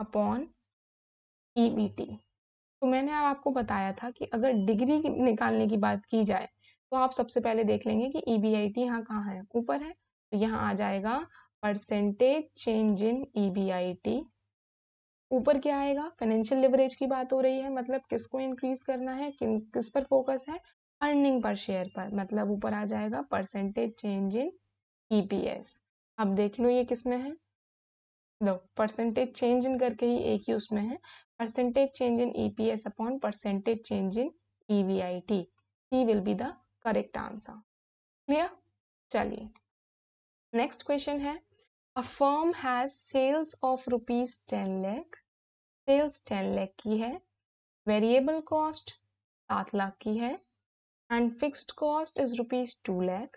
upon E B T तो मैंने आपको बताया था कि अगर डिग्री निकालने की बात की जाए तो आप सबसे पहले देख लेंगे कि ई बी आई टी यहाँ कहाँ है ऊपर है तो यहाँ आ जाएगा percentage change in E B I T ऊपर क्या आएगा फाइनेंशियल लिवरेज की बात हो रही है मतलब किसको इंक्रीज करना है किन किस पर फोकस है अर्निंग पर शेयर पर मतलब ऊपर आ जाएगा percentage change in E P S आप देख लो ये किस में है दो परसेंटेज चेंज इन करके ही एक ही उसमें है percentage change in EPS upon percentage change in EBIT C will be the correct answer clear चलिए नेक्स्ट क्वेश्चन है a firm has sales of rupees ten lakh sales ten lakh की है वेरिएबल कॉस्ट सात लाख की है and fixed cost is rupees two lakh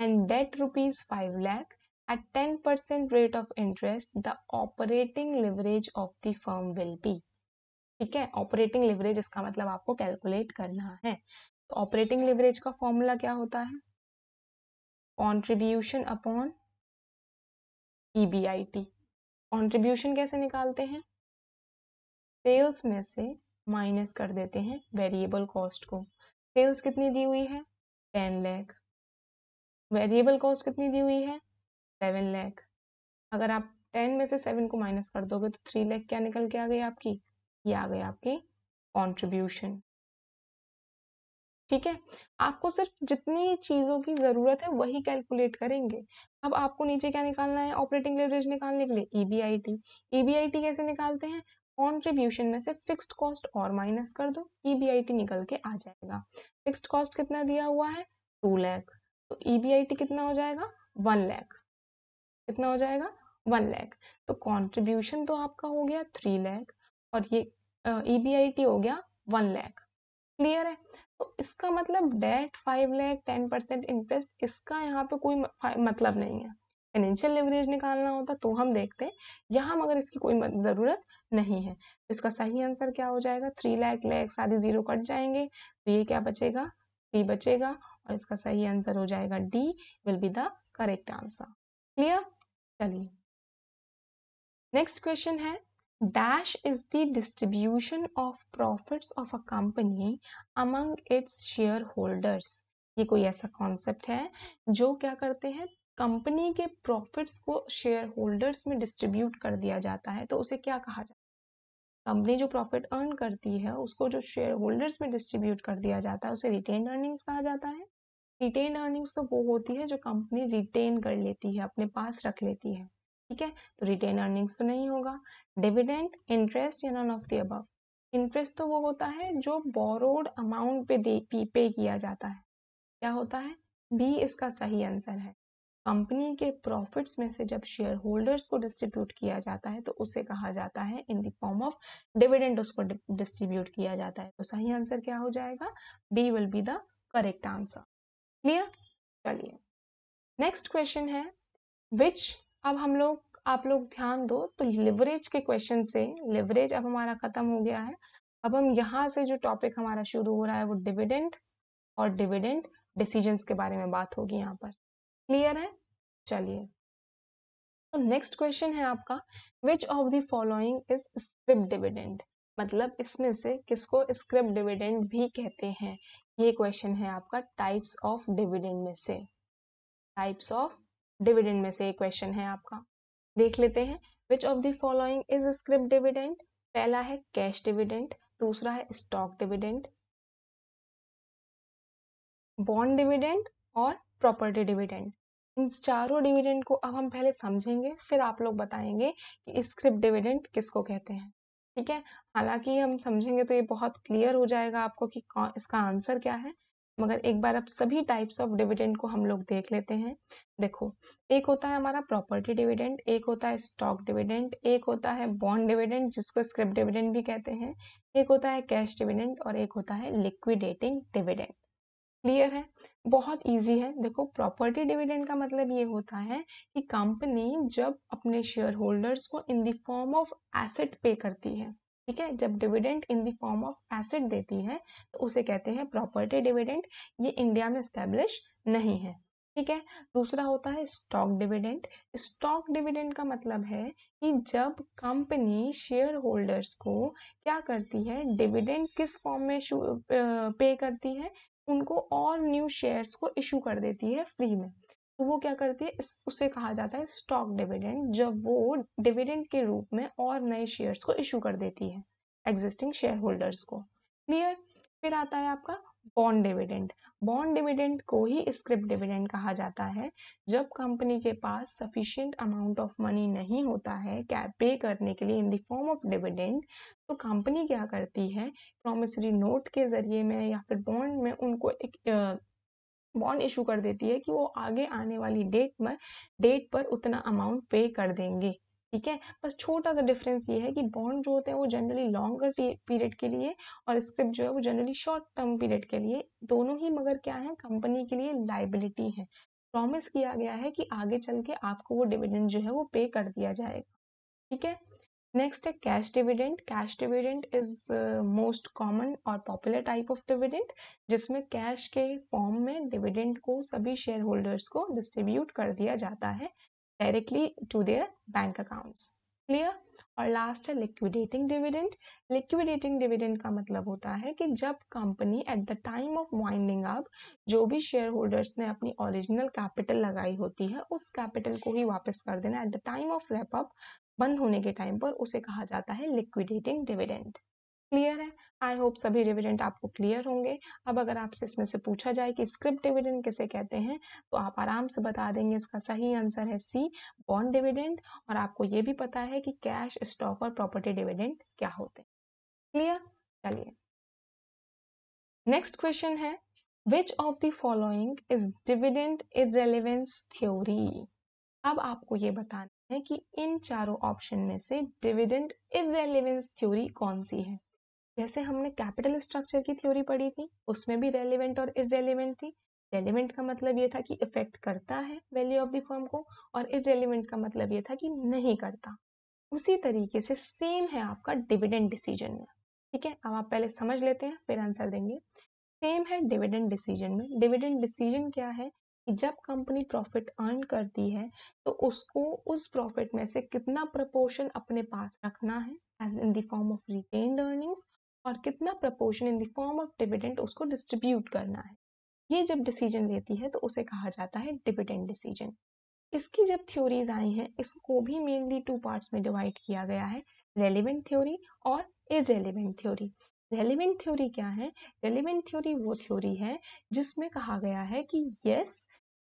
and debt rupees five lakh at 10% rate of interest the operating leverage of the firm will be ठीक है operating leverage इसका मतलब आपको कैलकुलेट करना है ऑपरेटिंग तो लिवरेज का फॉर्मूला क्या होता है कॉन्ट्रीब्यूशन अपॉन ईबीआईटी कॉन्ट्रीब्यूशन कैसे निकालते हैं सेल्स में से माइनस कर देते हैं वेरिएबल कॉस्ट को सेल्स कितनी दी हुई है टेन लैख वेरिएबल कॉस्ट कितनी दी हुई है सेवन लैख अगर आप टेन में से सेवन को माइनस कर दोगे तो थ्री लैख क्या निकल के आ गई आपकी ये आ गई आपकी कॉन्ट्रीब्यूशन ठीक है आपको सिर्फ जितनी चीज़ों की ज़रूरत है वही कैलकुलेट करेंगे अब आपको नीचे क्या निकालना है ऑपरेटिंग लेवरेज निकालने के लिए ईबीआईटी e ईबीआईटी e कैसे निकालते हैं कॉन्ट्रीब्यूशन में से फिक्स्ड कॉस्ट और माइनस कर दो ई बी आई टी निकल के आ जाएगा फिक्स्ड कॉस्ट कितना दिया हुआ है टू लैख तो ईबीआईटी e कितना हो जाएगा वन लैख कितना हो जाएगा वन लैख तो कॉन्ट्रीब्यूशन तो आपका हो गया थ्री लैख और ये ई बी आई टी हो गया वन लैख क्लियर है तो इसका मतलब debt five lakh ten percent interest इसका यहाँ पे कोई मतलब नहीं है फाइनेंशियल लेवरेज निकालना होता तो हम देखते हैं यहाँ मगर इसकी कोई ज़रूरत नहीं है इसका सही आंसर क्या हो जाएगा थ्री लैख लैख सारे जीरो कट जाएंगे तो ये क्या बचेगा थ्री बचेगा और इसका सही आंसर हो जाएगा D will be the correct answer clear चलिए नेक्स्ट क्वेश्चन है is the distribution of profits of a company among its share holders ये कोई ऐसा कॉन्सेप्ट है जो क्या करते हैं कंपनी के प्रॉफिट्स को शेयर होल्डर्स में डिस्ट्रीब्यूट कर दिया जाता है तो उसे क्या कहा जाता है कंपनी जो प्रॉफिट अर्न करती है उसको जो शेयर होल्डर्स में डिस्ट्रीब्यूट कर दिया जाता है उसे रिटेन अर्निंग्स कहा जाता है रिटेन अर्निंग्स तो वो होती है जो कंपनी रिटेन कर लेती है अपने पास रख लेती है ठीक है तो रिटेन अर्निंग्स तो नहीं होगा डिविडेंड इंटरेस्ट या none of the above interest तो वो होता है जो बोरोड अमाउंट पे दे पे किया जाता है क्या होता है बी इसका सही आंसर है कंपनी के प्रॉफिट्स में से जब शेयर होल्डर्स को डिस्ट्रीब्यूट किया जाता है तो उसे कहा जाता है in the form of dividend उसको डिस्ट्रीब्यूट किया जाता है तो सही आंसर क्या हो जाएगा B will be the correct answer clear चलिए नेक्स्ट क्वेश्चन है विच अब हम लोग आप लोग ध्यान दो तो लिवरेज के क्वेश्चन से लिवरेज अब हमारा खत्म हो गया है अब हम यहाँ से जो टॉपिक हमारा शुरू हो रहा है वो डिविडेंट और डिविडेंट डिसीजंस के बारे में बात होगी यहाँ पर क्लियर है चलिए तो नेक्स्ट क्वेश्चन है आपका which of the following is script dividend मतलब इसमें से किसको स्क्रिप्ट डिविडेंड भी कहते हैं ये क्वेश्चन है आपका टाइप्स ऑफ डिविडेंड में से टाइप्स ऑफ डिविडेंड में से ये क्वेश्चन है आपका देख लेते हैं which of the following is script dividend पहला है कैश डिविडेंड दूसरा है स्टॉक डिविडेंड बॉन्ड डिविडेंड और प्रॉपर्टी डिविडेंड इन चारों डिविडेंड को अब हम पहले समझेंगे फिर आप लोग बताएंगे कि स्क्रिप्ट डिविडेंड किसको कहते हैं ठीक है हालांकि हम समझेंगे तो ये बहुत क्लियर हो जाएगा आपको कि इसका आंसर क्या है मगर एक बार अब सभी टाइप्स ऑफ डिविडेंड को हम लोग देख लेते हैं देखो एक होता है हमारा प्रॉपर्टी डिविडेंड एक होता है स्टॉक डिविडेंड एक होता है बॉन्ड डिविडेंड जिसको स्क्रिप्ट डिविडेंड भी कहते हैं एक होता है कैश डिविडेंड और एक होता है लिक्विडेटिंग डिविडेंड क्लियर है बहुत इजी है देखो प्रॉपर्टी डिविडेंड का मतलब ये होता है कि कंपनी जब अपने शेयर होल्डर्स को in the form of asset pay करती है ठीक है जब dividend in the form of asset देती है तो उसे कहते हैं प्रॉपर्टी डिविडेंड ये इंडिया में स्टेब्लिश नहीं है ठीक है दूसरा होता है स्टॉक डिविडेंड स्टॉक डिविडेंड का मतलब है कि जब कंपनी शेयर होल्डर्स को क्या करती है डिविडेंड किस फॉर्म में पे करती है उनको और न्यू शेयर्स को इशू कर देती है फ्री में तो वो क्या करती है उसे कहा जाता है स्टॉक डिविडेंड जब वो डिविडेंड के रूप में और नए शेयर्स को इशू कर देती है एग्जिस्टिंग शेयर होल्डर्स को क्लियर फिर आता है आपका बॉन्ड डिविडेंड बॉन्ड डिविडेंड को ही स्क्रिप्ट डिविडेंड कहा जाता है जब कंपनी के पास सफिशियंट अमाउंट ऑफ मनी नहीं होता है क्या पे करने के लिए in the form of dividend तो कंपनी क्या करती है प्रोमिसरी नोट के जरिए में या फिर बॉन्ड में उनको एक बॉन्ड इशू कर देती है कि वो आगे आने वाली डेट में डेट पर उतना अमाउंट पे कर देंगे ठीक है बस छोटा सा डिफरेंस ये है कि बॉन्ड जो होते हैं वो जनरली लॉन्गर पीरियड के लिए और स्क्रिप्ट जो है वो जनरली शॉर्ट टर्म पीरियड के लिए दोनों ही मगर क्या है कंपनी के लिए लाइबिलिटी है प्रॉमिस किया गया है कि आगे चल के आपको वो डिविडेंड जो है वो पे कर दिया जाएगा ठीक है नेक्स्ट है cash dividend cash dividend is most common और पॉपुलर टाइप ऑफ डिविडेंड जिसमें कैश के फॉर्म में डिविडेंड को सभी शेयर होल्डर्स को डिस्ट्रीब्यूट कर दिया जाता है directly to their bank accounts clear और लास्ट है लिक्विडेटिंग डिविडेंड लिक्विडेटिंग डिविडेंड का मतलब होता है कि जब company at the time of winding up जो भी शेयर होल्डर्स ने अपनी ओरिजिनल कैपिटल लगाई होती है उस कैपिटल को ही वापस कर देना at the time of wrap up बंद होने के टाइम पर उसे कहा जाता है लिक्विडेटिंग डिविडेंड क्लियर है आई होप सभी डिविडेंट आपको क्लियर होंगे अब अगर आपसे इसमें से पूछा जाए कि स्क्रिप्ट डिविडेंट किसे कहते हैं तो आप आराम से बता देंगे इसका सही आंसर है सी बॉन्ड डिविडेंट और आपको ये भी पता है कि कैश स्टॉक और प्रॉपर्टी डिविडेंट क्या होते हैं क्लियर चलिए नेक्स्ट क्वेश्चन है which of the following is dividend irrelevance theory अब आपको ये बताना है कि इन चारों ऑप्शन में से डिविडेंट इरेलीवेंस थ्योरी कौन सी है जैसे हमने कैपिटल स्ट्रक्चर की थ्योरी पढ़ी थी उसमें भी रेलिवेंट और इरेलीवेंट थी रेलिवेंट का मतलब ये था कि इफेक्ट करता है वैल्यू ऑफ द फर्म को और इरेलीवेंट का मतलब ये था कि नहीं करता उसी तरीके से सेम है आपका डिविडेंड डिसीजन में ठीक है अब आप पहले समझ लेते हैं फिर आंसर देंगे सेम है डिविडेंड डिसीजन में डिविडेंड डिसीजन क्या है कि जब कंपनी प्रॉफिट अर्न करती है तो उसको उस प्रॉफिट में से कितना प्रपोर्शन अपने पास रखना है as in the form of retained earnings और कितना proportion in the form of dividend उसको डिस्ट्रीब्यूट करना है ये जब डिसीजन लेती है तो उसे कहा जाता है डिविडेंड डिसीजन इसकी जब थ्योरीज आई हैं इसको भी मेनली टू पार्ट्स में डिवाइड किया गया है रेलिवेंट थ्योरी और इरेलीवेंट थ्योरी रेलिवेंट थ्योरी क्या है रेलिवेंट थ्योरी वो थ्योरी है जिसमें कहा गया है कि यस yes,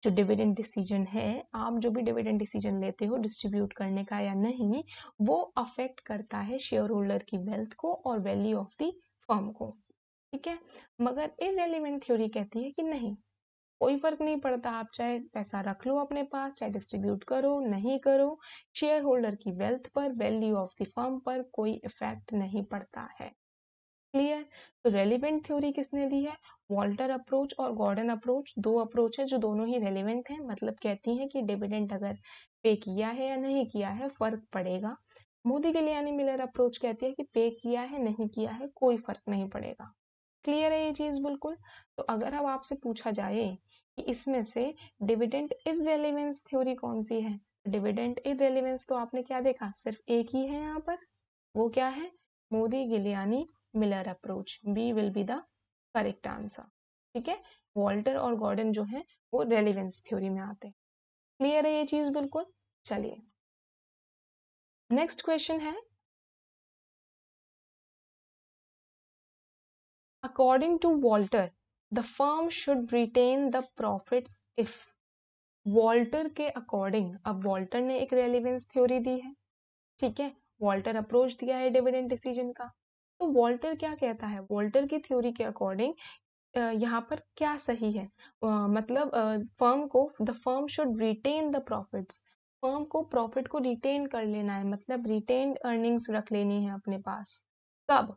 जो डिविडेंड डिसीजन है आप जो भी डिविडेंड डिसीजन लेते हो डिस्ट्रीब्यूट करने का या नहीं वो अफेक्ट करता है शेयर होल्डर की वेल्थ को और वैल्यू ऑफ दी फर्म को ठीक है मगर इरेलीवेंट थ्योरी कहती है कि नहीं कोई फर्क नहीं पड़ता आप चाहे पैसा रख लो अपने पास चाहे डिस्ट्रीब्यूट करो नहीं करो शेयर होल्डर की वेल्थ पर वैल्यू ऑफ द फर्म पर कोई इफेक्ट नहीं पड़ता है क्लियर तो रेलिवेंट थ्योरी किसने दी है वॉल्टर अप्रोच और गॉर्डन अप्रोच दो अप्रोच है जो दोनों ही रेलिवेंट हैं मतलब कहती हैं कि डिविडेंट अगर पे किया है या नहीं किया है फर्क पड़ेगा मोदी के लिए मिलर अप्रोच कहती है कि पे किया है नहीं किया है कोई फर्क नहीं पड़ेगा क्लियर है ये चीज़ बिल्कुल तो अगर अब आपसे पूछा जाए कि इसमें से डिविडेंट इरेलीवेंस थ्योरी कौन सी है डिविडेंट इरेलीवेंस तो आपने क्या देखा सिर्फ एक ही है यहाँ पर वो क्या है Modigliani Miller approach B will be the correct answer ठीक है वॉल्टर और गॉर्डन जो है वो रेलिवेंस थ्योरी में आते हैं क्लियर है ये चीज बिल्कुल चलिए नेक्स्ट क्वेश्चन है according to Walter the firm should retain the profits if Walter के अकॉर्डिंग अब वॉल्टर ने एक रेलिवेंस थ्योरी दी है ठीक है वॉल्टर अप्रोच दिया है डिविडेंट डिसीजन का तो वॉल्टर क्या कहता है वॉल्टर की थ्योरी के अकॉर्डिंग यहाँ पर क्या सही है uh, मतलब फर्म uh, को the firm should retain the profits firm को प्रॉफिट को रिटेन कर लेना है मतलब रिटेन अर्निंग्स रख लेनी है अपने पास कब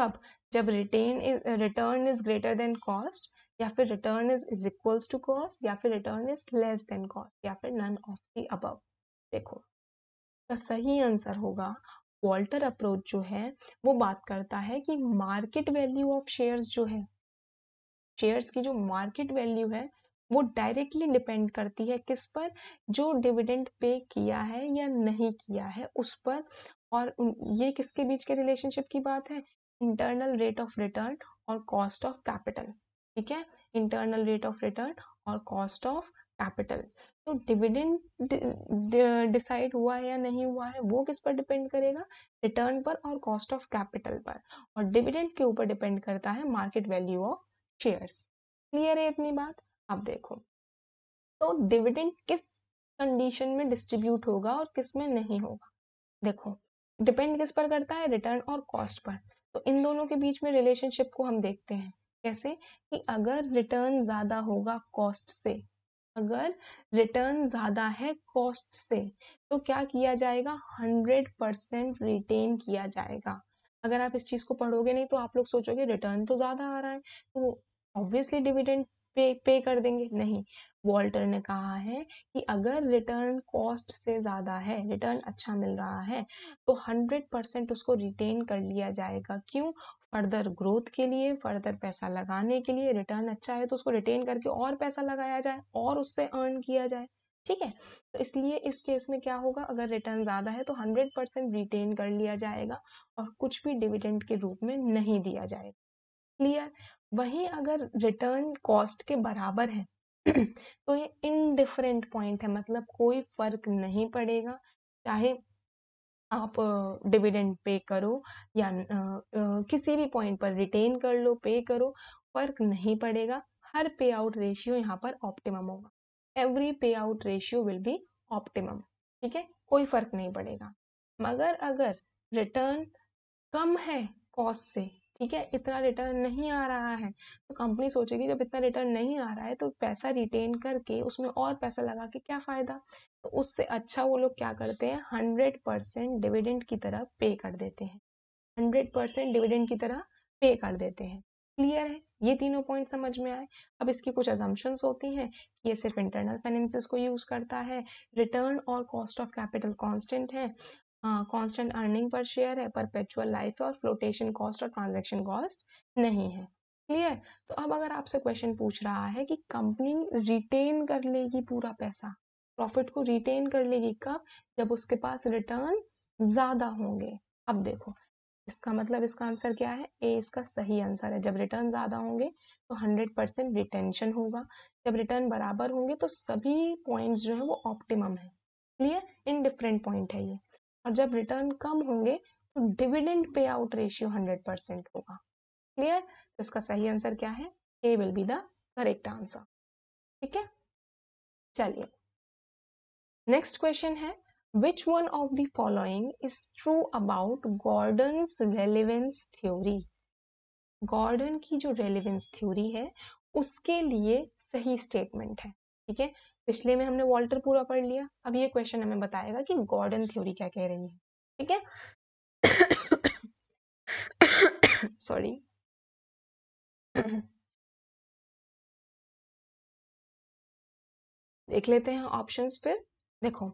कब जब retain return is greater than cost या फिर return is is equals to cost या फिर return is less than cost या फिर नन ऑफ दी अबव देखो सही आंसर होगा वॉल्टर अप्रोच जो है वो बात करता है कि मार्केट वैल्यू ऑफ शेयर्स जो है शेयर्स की जो मार्केट वैल्यू है वो डायरेक्टली डिपेंड करती है किस पर जो डिविडेंड पे किया है या नहीं किया है उस पर और ये किसके बीच के रिलेशनशिप की बात है इंटरनल रेट ऑफ रिटर्न और कॉस्ट ऑफ कैपिटल ठीक है इंटरनल रेट ऑफ रिटर्न और कॉस्ट ऑफ कैपिटल तो डिविडेंड डिसाइड हुआ है या नहीं हुआ है वो किस पर डिपेंड करेगा रिटर्न पर और कॉस्ट ऑफ कैपिटल पर और डिविडेंड के ऊपर डिपेंड करता है market value of shares clear है इतनी बात अब देखो तो डिविडेंड किस कंडीशन में डिस्ट्रीब्यूट होगा और किस में नहीं होगा देखो डिपेंड किस पर करता है रिटर्न और कॉस्ट पर तो इन दोनों के बीच में रिलेशनशिप को हम देखते हैं कैसे कि अगर रिटर्न ज़्यादा होगा कॉस्ट से अगर रिटर्न ज़्यादा है कॉस्ट से तो क्या किया जाएगा हंड्रेड परसेंट रिटेन किया जाएगा अगर आप इस चीज़ को पढ़ोगे नहीं तो आप लोग सोचोगे रिटर्न तो ज़्यादा आ रहा है तो ऑब्वियसली डिविडेंड पे पे कर देंगे नहीं वॉल्टर ने कहा है कि अगर रिटर्न कॉस्ट से ज़्यादा है रिटर्न अच्छा मिल रहा है तो हंड्रेड परसेंट उसको रिटेन कर लिया जाएगा क्यों फर्दर ग्रोथ के लिए फर्दर पैसा लगाने के लिए रिटर्न अच्छा है तो उसको रिटेन करके और पैसा लगाया जाए और उससे अर्न किया जाए ठीक है तो इसलिए इस केस में क्या होगा अगर रिटर्न ज़्यादा है तो हंड्रेड परसेंट रिटेन कर लिया जाएगा और कुछ भी डिविडेंड के रूप में नहीं दिया जाएगा क्लियर वहीं अगर रिटर्न कॉस्ट के बराबर है तो ये इनडिफरेंट पॉइंट है मतलब कोई फर्क नहीं पड़ेगा चाहे आप डिविडेंड पे करो या किसी भी पॉइंट पर रिटेन कर लो पे करो फर्क नहीं पड़ेगा हर पे आउट रेशियो यहाँ पर ऑप्टिमम होगा every pay out ratio will be optimum ठीक है कोई फर्क नहीं पड़ेगा मगर अगर रिटर्न कम है कॉस्ट से ठीक है इतना रिटर्न नहीं आ रहा है तो कंपनी सोचेगी जब इतना रिटर्न नहीं आ रहा है तो पैसा रिटेन करके उसमें और पैसा लगा के क्या फ़ायदा तो उससे अच्छा वो लोग क्या करते हैं हंड्रेड परसेंट डिविडेंड की तरह पे कर देते हैं हंड्रेड परसेंट डिविडेंड की तरह पे कर देते हैं क्लियर है ये तीनों पॉइंट समझ में आए अब इसकी कुछ अजम्पन्स होती हैं कि ये सिर्फ इंटरनल फाइनेंसिस को यूज़ करता है रिटर्न और कॉस्ट ऑफ कैपिटल कॉन्स्टेंट है कांस्टेंट अर्निंग पर शेयर है परपेचुअल लाइफ है और फ्लोटेशन कॉस्ट और ट्रांजेक्शन कॉस्ट नहीं है क्लियर तो अब अगर आपसे क्वेश्चन पूछ रहा है कि कंपनी रिटेन कर लेगी पूरा पैसा प्रॉफिट को रिटेन कर लेगी कब जब उसके पास रिटर्न ज्यादा होंगे अब देखो इसका मतलब इसका आंसर क्या है ए इसका सही आंसर है जब रिटर्न ज़्यादा होंगे तो 100 परसेंट रिटेंशन होगा जब रिटर्न बराबर होंगे तो सभी पॉइंट्स जो है वो ऑप्टिमम है क्लियर इन डिफरेंट पॉइंट है ये और जब रिटर्न कम होंगे तो dividend pay out ratio hundred percent होगा क्लियर तो इसका सही आंसर क्या है A will be the correct answer ठीक है चलिए नेक्स्ट क्वेश्चन है which one of the following is true about Gordon relevance theory Gordon की जो रेलिवेंस थ्योरी है उसके लिए सही स्टेटमेंट है ठीक है पिछले में हमने वॉल्टर पूरा पढ़ लिया अब ये क्वेश्चन हमें बताएगा कि गॉर्डन थ्योरी क्या कह रही है ठीक है सॉरी देख लेते हैं ऑप्शंस फिर देखो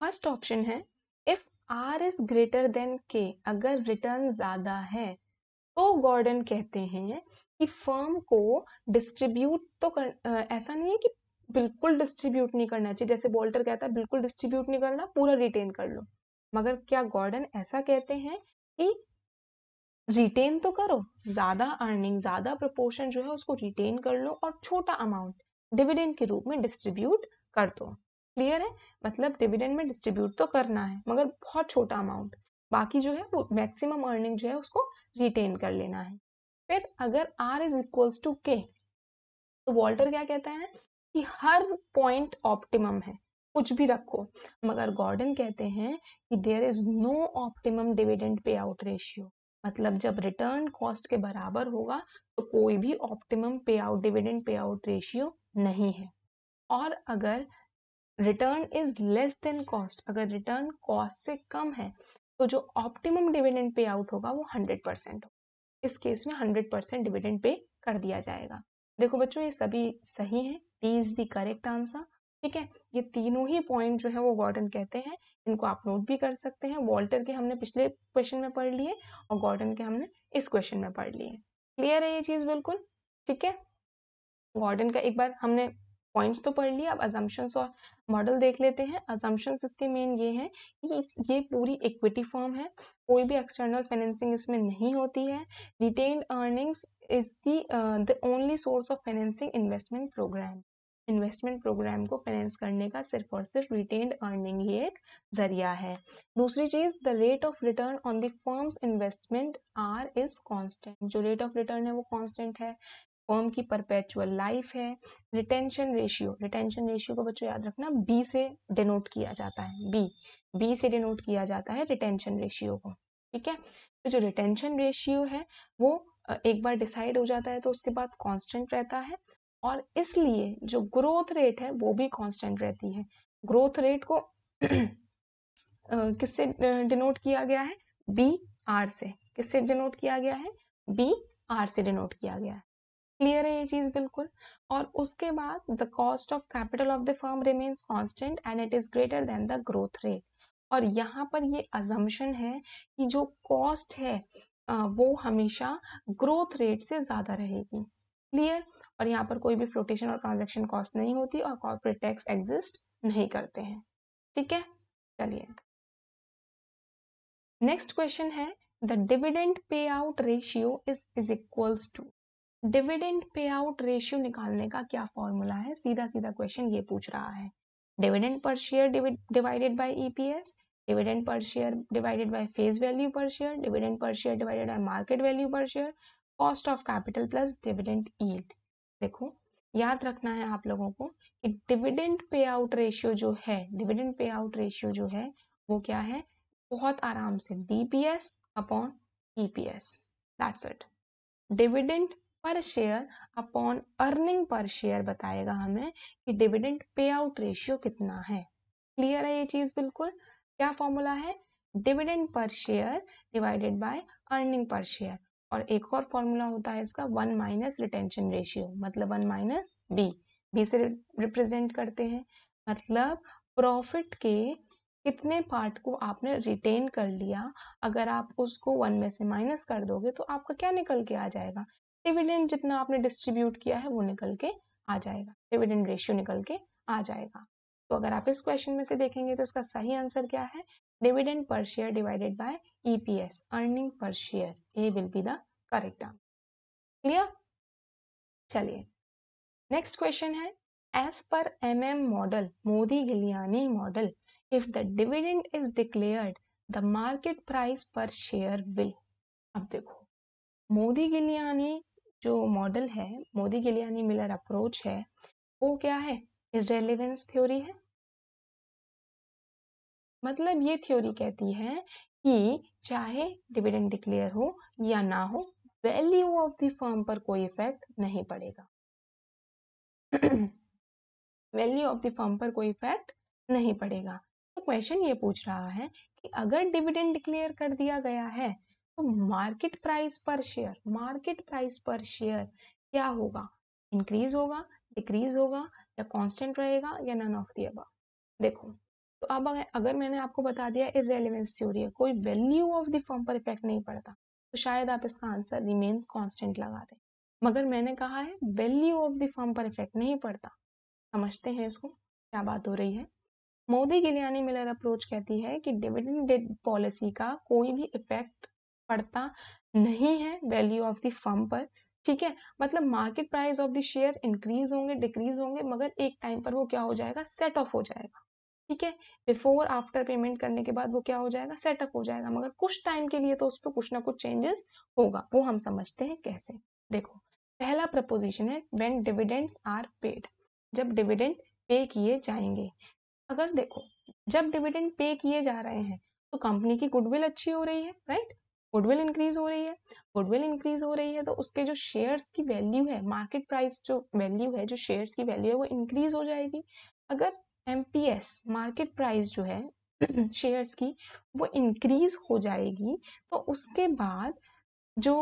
फर्स्ट ऑप्शन है if R is greater than K अगर रिटर्न ज्यादा है तो गॉर्डन कहते हैं कि फर्म को डिस्ट्रीब्यूट तो कर, ऐसा नहीं है कि बिल्कुल डिस्ट्रीब्यूट नहीं करना चाहिए जैसे बोल्टर कहता है बिल्कुल डिस्ट्रीब्यूट नहीं करना पूरा रिटेन कर लो मगर क्या गॉर्डन ऐसा कहते हैं कि रिटेन तो करो ज़्यादा अर्निंग ज़्यादा प्रपोर्शन जो है उसको रिटेन कर लो और छोटा अमाउंट डिविडेंड के रूप में डिस्ट्रीब्यूट कर दो क्लियर है मतलब डिविडेंड में डिस्ट्रीब्यूट तो करना है मगर बहुत छोटा अमाउंट बाकी जो है वो मैक्सिमम अर्निंग जो है उसको रिटेन कर लेना है फिर अगर आर इज इक्वल्स टू के तो वॉल्टर क्या कहते हैं कि हर पॉइंट ऑप्टिमम है कुछ भी रखो मगर गॉर्डन कहते हैं कि there is no optimum dividend pay out ratio मतलब जब रिटर्न कॉस्ट के बराबर होगा तो कोई भी optimum pay out dividend pay out ratio नहीं है और अगर return is less than cost अगर रिटर्न कॉस्ट से कम है तो जो ऑप्टिमम डिविडेंड पे आउट होगा वो हंड्रेड परसेंट होगा इस केस में हंड्रेड परसेंट डिविडेंड पे कर दिया जाएगा देखो बच्चों ये सभी सही है D is the correct answer ठीक है ये तीनों ही पॉइंट जो है वो गॉर्डन कहते हैं इनको आप नोट भी कर सकते हैं वॉल्टर के हमने पिछले क्वेश्चन में पढ़ लिए और गॉर्डन के हमने इस क्वेश्चन में पढ़ लिए क्लियर है ये चीज़ बिल्कुल ठीक है गॉर्डन का एक बार हमने पॉइंट्स तो पढ़ लिए अब अजम्पन्स और मॉडल देख लेते हैं अजम्पन्स इसके मेन ये हैं कि ये पूरी इक्विटी फॉर्म है कोई भी एक्सटर्नल फाइनेंसिंग इसमें नहीं होती है retained earnings is the the only source of financing investment program investment program को फाइनेंस करने का सिर्फ और सिर्फ रिटेन्ड अर्निंग ही एक जरिया है दूसरी चीज the rate of return on the firm's investment R is constant जो रेट ऑफ रिटर्न है वो कांस्टेंट है फर्म की परपेचुअल लाइफ है रिटेंशन रेशियो रिटेंशन रेशियो को बच्चों याद रखना बी से डिनोट किया जाता है बी बी से डिनोट किया जाता है रिटेंशन रेशियो को ठीक है तो जो रिटेंशन रेशियो है वो एक बार डिसाइड हो जाता है तो उसके बाद कांस्टेंट रहता है और इसलिए जो ग्रोथ रेट है वो भी कांस्टेंट रहती है ग्रोथ रेट को किससे डिनोट किया गया है बी आर से किससे डिनोट किया गया है बी आर से डिनोट किया गया है क्लियर है ये चीज बिल्कुल और उसके बाद the cost of capital of the firm remains constant and it is greater than the growth rate और यहाँ पर ये अजम्पन है कि जो कॉस्ट है वो हमेशा ग्रोथ रेट से ज्यादा रहेगी क्लियर और यहाँ पर कोई भी फ्लोटेशन और ट्रांजेक्शन कॉस्ट नहीं होती और कॉर्पोरेट टैक्स एग्जिस्ट नहीं करते हैं ठीक है चलिए नेक्स्ट क्वेश्चन है the dividend pay out ratio is is equals to dividend pay out ratio निकालने का क्या फॉर्मूला है सीधा सीधा क्वेश्चन ये पूछ रहा है dividend per share divided by EPS dividend per share divided by face value per share dividend per share divided by market value per share cost of capital plus dividend yield देखो याद रखना है आप लोगों को कि डिविडेंड पे आउट रेशियो जो है डिविडेंड पे आउट रेशियो जो है वो क्या है बहुत आराम से DPS upon EPS that's it dividend per share upon earning पर शेयर बताएगा हमें कि डिविडेंड पे आउट रेशियो कितना है क्लियर है ये चीज बिल्कुल क्या फॉर्मूला है dividend per share divided by earning पर शेयर और एक और फॉर्मूला होता है इसका वन माइनस रिटेंशन रेशियो मतलब वन माइनस बी बी से रिप्रेजेंट करते हैं मतलब प्रॉफिट के कितने पार्ट को आपने रिटेन कर लिया अगर आप उसको वन में से माइनस कर दोगे तो आपका क्या निकल के आ जाएगा डिविडेंड जितना आपने डिस्ट्रीब्यूट किया है वो निकल के आ जाएगा डिविडेंड रेशियो निकल के आ जाएगा तो अगर आप इस क्वेश्चन में से देखेंगे तो इसका सही आंसर क्या है dividend per share divided by EPS earning पर share A will be the correct answer clear चलिए नेक्स्ट क्वेश्चन है as per M M model Modigliani model if the dividend is declared the market price per share will अब देखो मोदी गिलियानी जो model है Modigliani Miller approach है वो क्या है रेलिवेंस थ्योरी है मतलब ये थ्योरी कहती है कि चाहे डिविडेंड डिक्लेयर हो या ना हो वैल्यू ऑफ द फर्म पर कोई इफेक्ट नहीं पड़ेगा वैल्यू ऑफ द फर्म पर कोई इफेक्ट नहीं पड़ेगा तो क्वेश्चन ये पूछ रहा है कि अगर डिविडेंड डिक्लेयर कर दिया गया है तो market price per share market price per share क्या होगा इंक्रीज होगा डिक्रीज होगा या कांस्टेंट रहेगा या नन ऑफ दी अब देखो तो अब अगर मैंने आपको बता दिया इरेलीवेंस थ्योरी है कोई वैल्यू ऑफ द फॉर्म पर इफेक्ट नहीं पड़ता तो शायद आप इसका आंसर रिमेन्स कॉन्स्टेंट लगा दें मगर मैंने कहा है वैल्यू ऑफ द फॉर्म पर इफेक्ट नहीं पड़ता समझते हैं इसको क्या बात हो रही है मोदी गिलियानी मिलर अप्रोच कहती है कि डिविडेंड डेट पॉलिसी का कोई भी इफेक्ट पड़ता नहीं है वैल्यू ऑफ द फर्म पर ठीक है मतलब market price of the share increase होंगे डिक्रीज होंगे मगर एक टाइम पर वो क्या हो जाएगा सेट ऑफ हो जाएगा ठीक है बिफोर आफ्टर पेमेंट करने के बाद वो क्या हो जाएगा सेटअप हो जाएगा मगर कुछ टाइम के लिए तो उस पर कुछ ना कुछ चेंजेस होगा वो हम समझते हैं कैसे देखो पहला प्रपोजिशन है वेन डिविडेंड्स आर पेड जब डिविडेंड पे किए जाएंगे अगर देखो जब डिविडेंड पे किए जा रहे हैं तो कंपनी की गुडविल अच्छी हो रही है राइट गुडविल इंक्रीज हो रही है गुडविल इंक्रीज हो रही है तो उसके जो शेयर्स की वैल्यू है मार्केट प्राइस जो वैल्यू है जो शेयर्स की वैल्यू है वो इंक्रीज हो जाएगी अगर M P S market price जो है शेयर्स की वो इंक्रीज हो जाएगी तो उसके बाद जो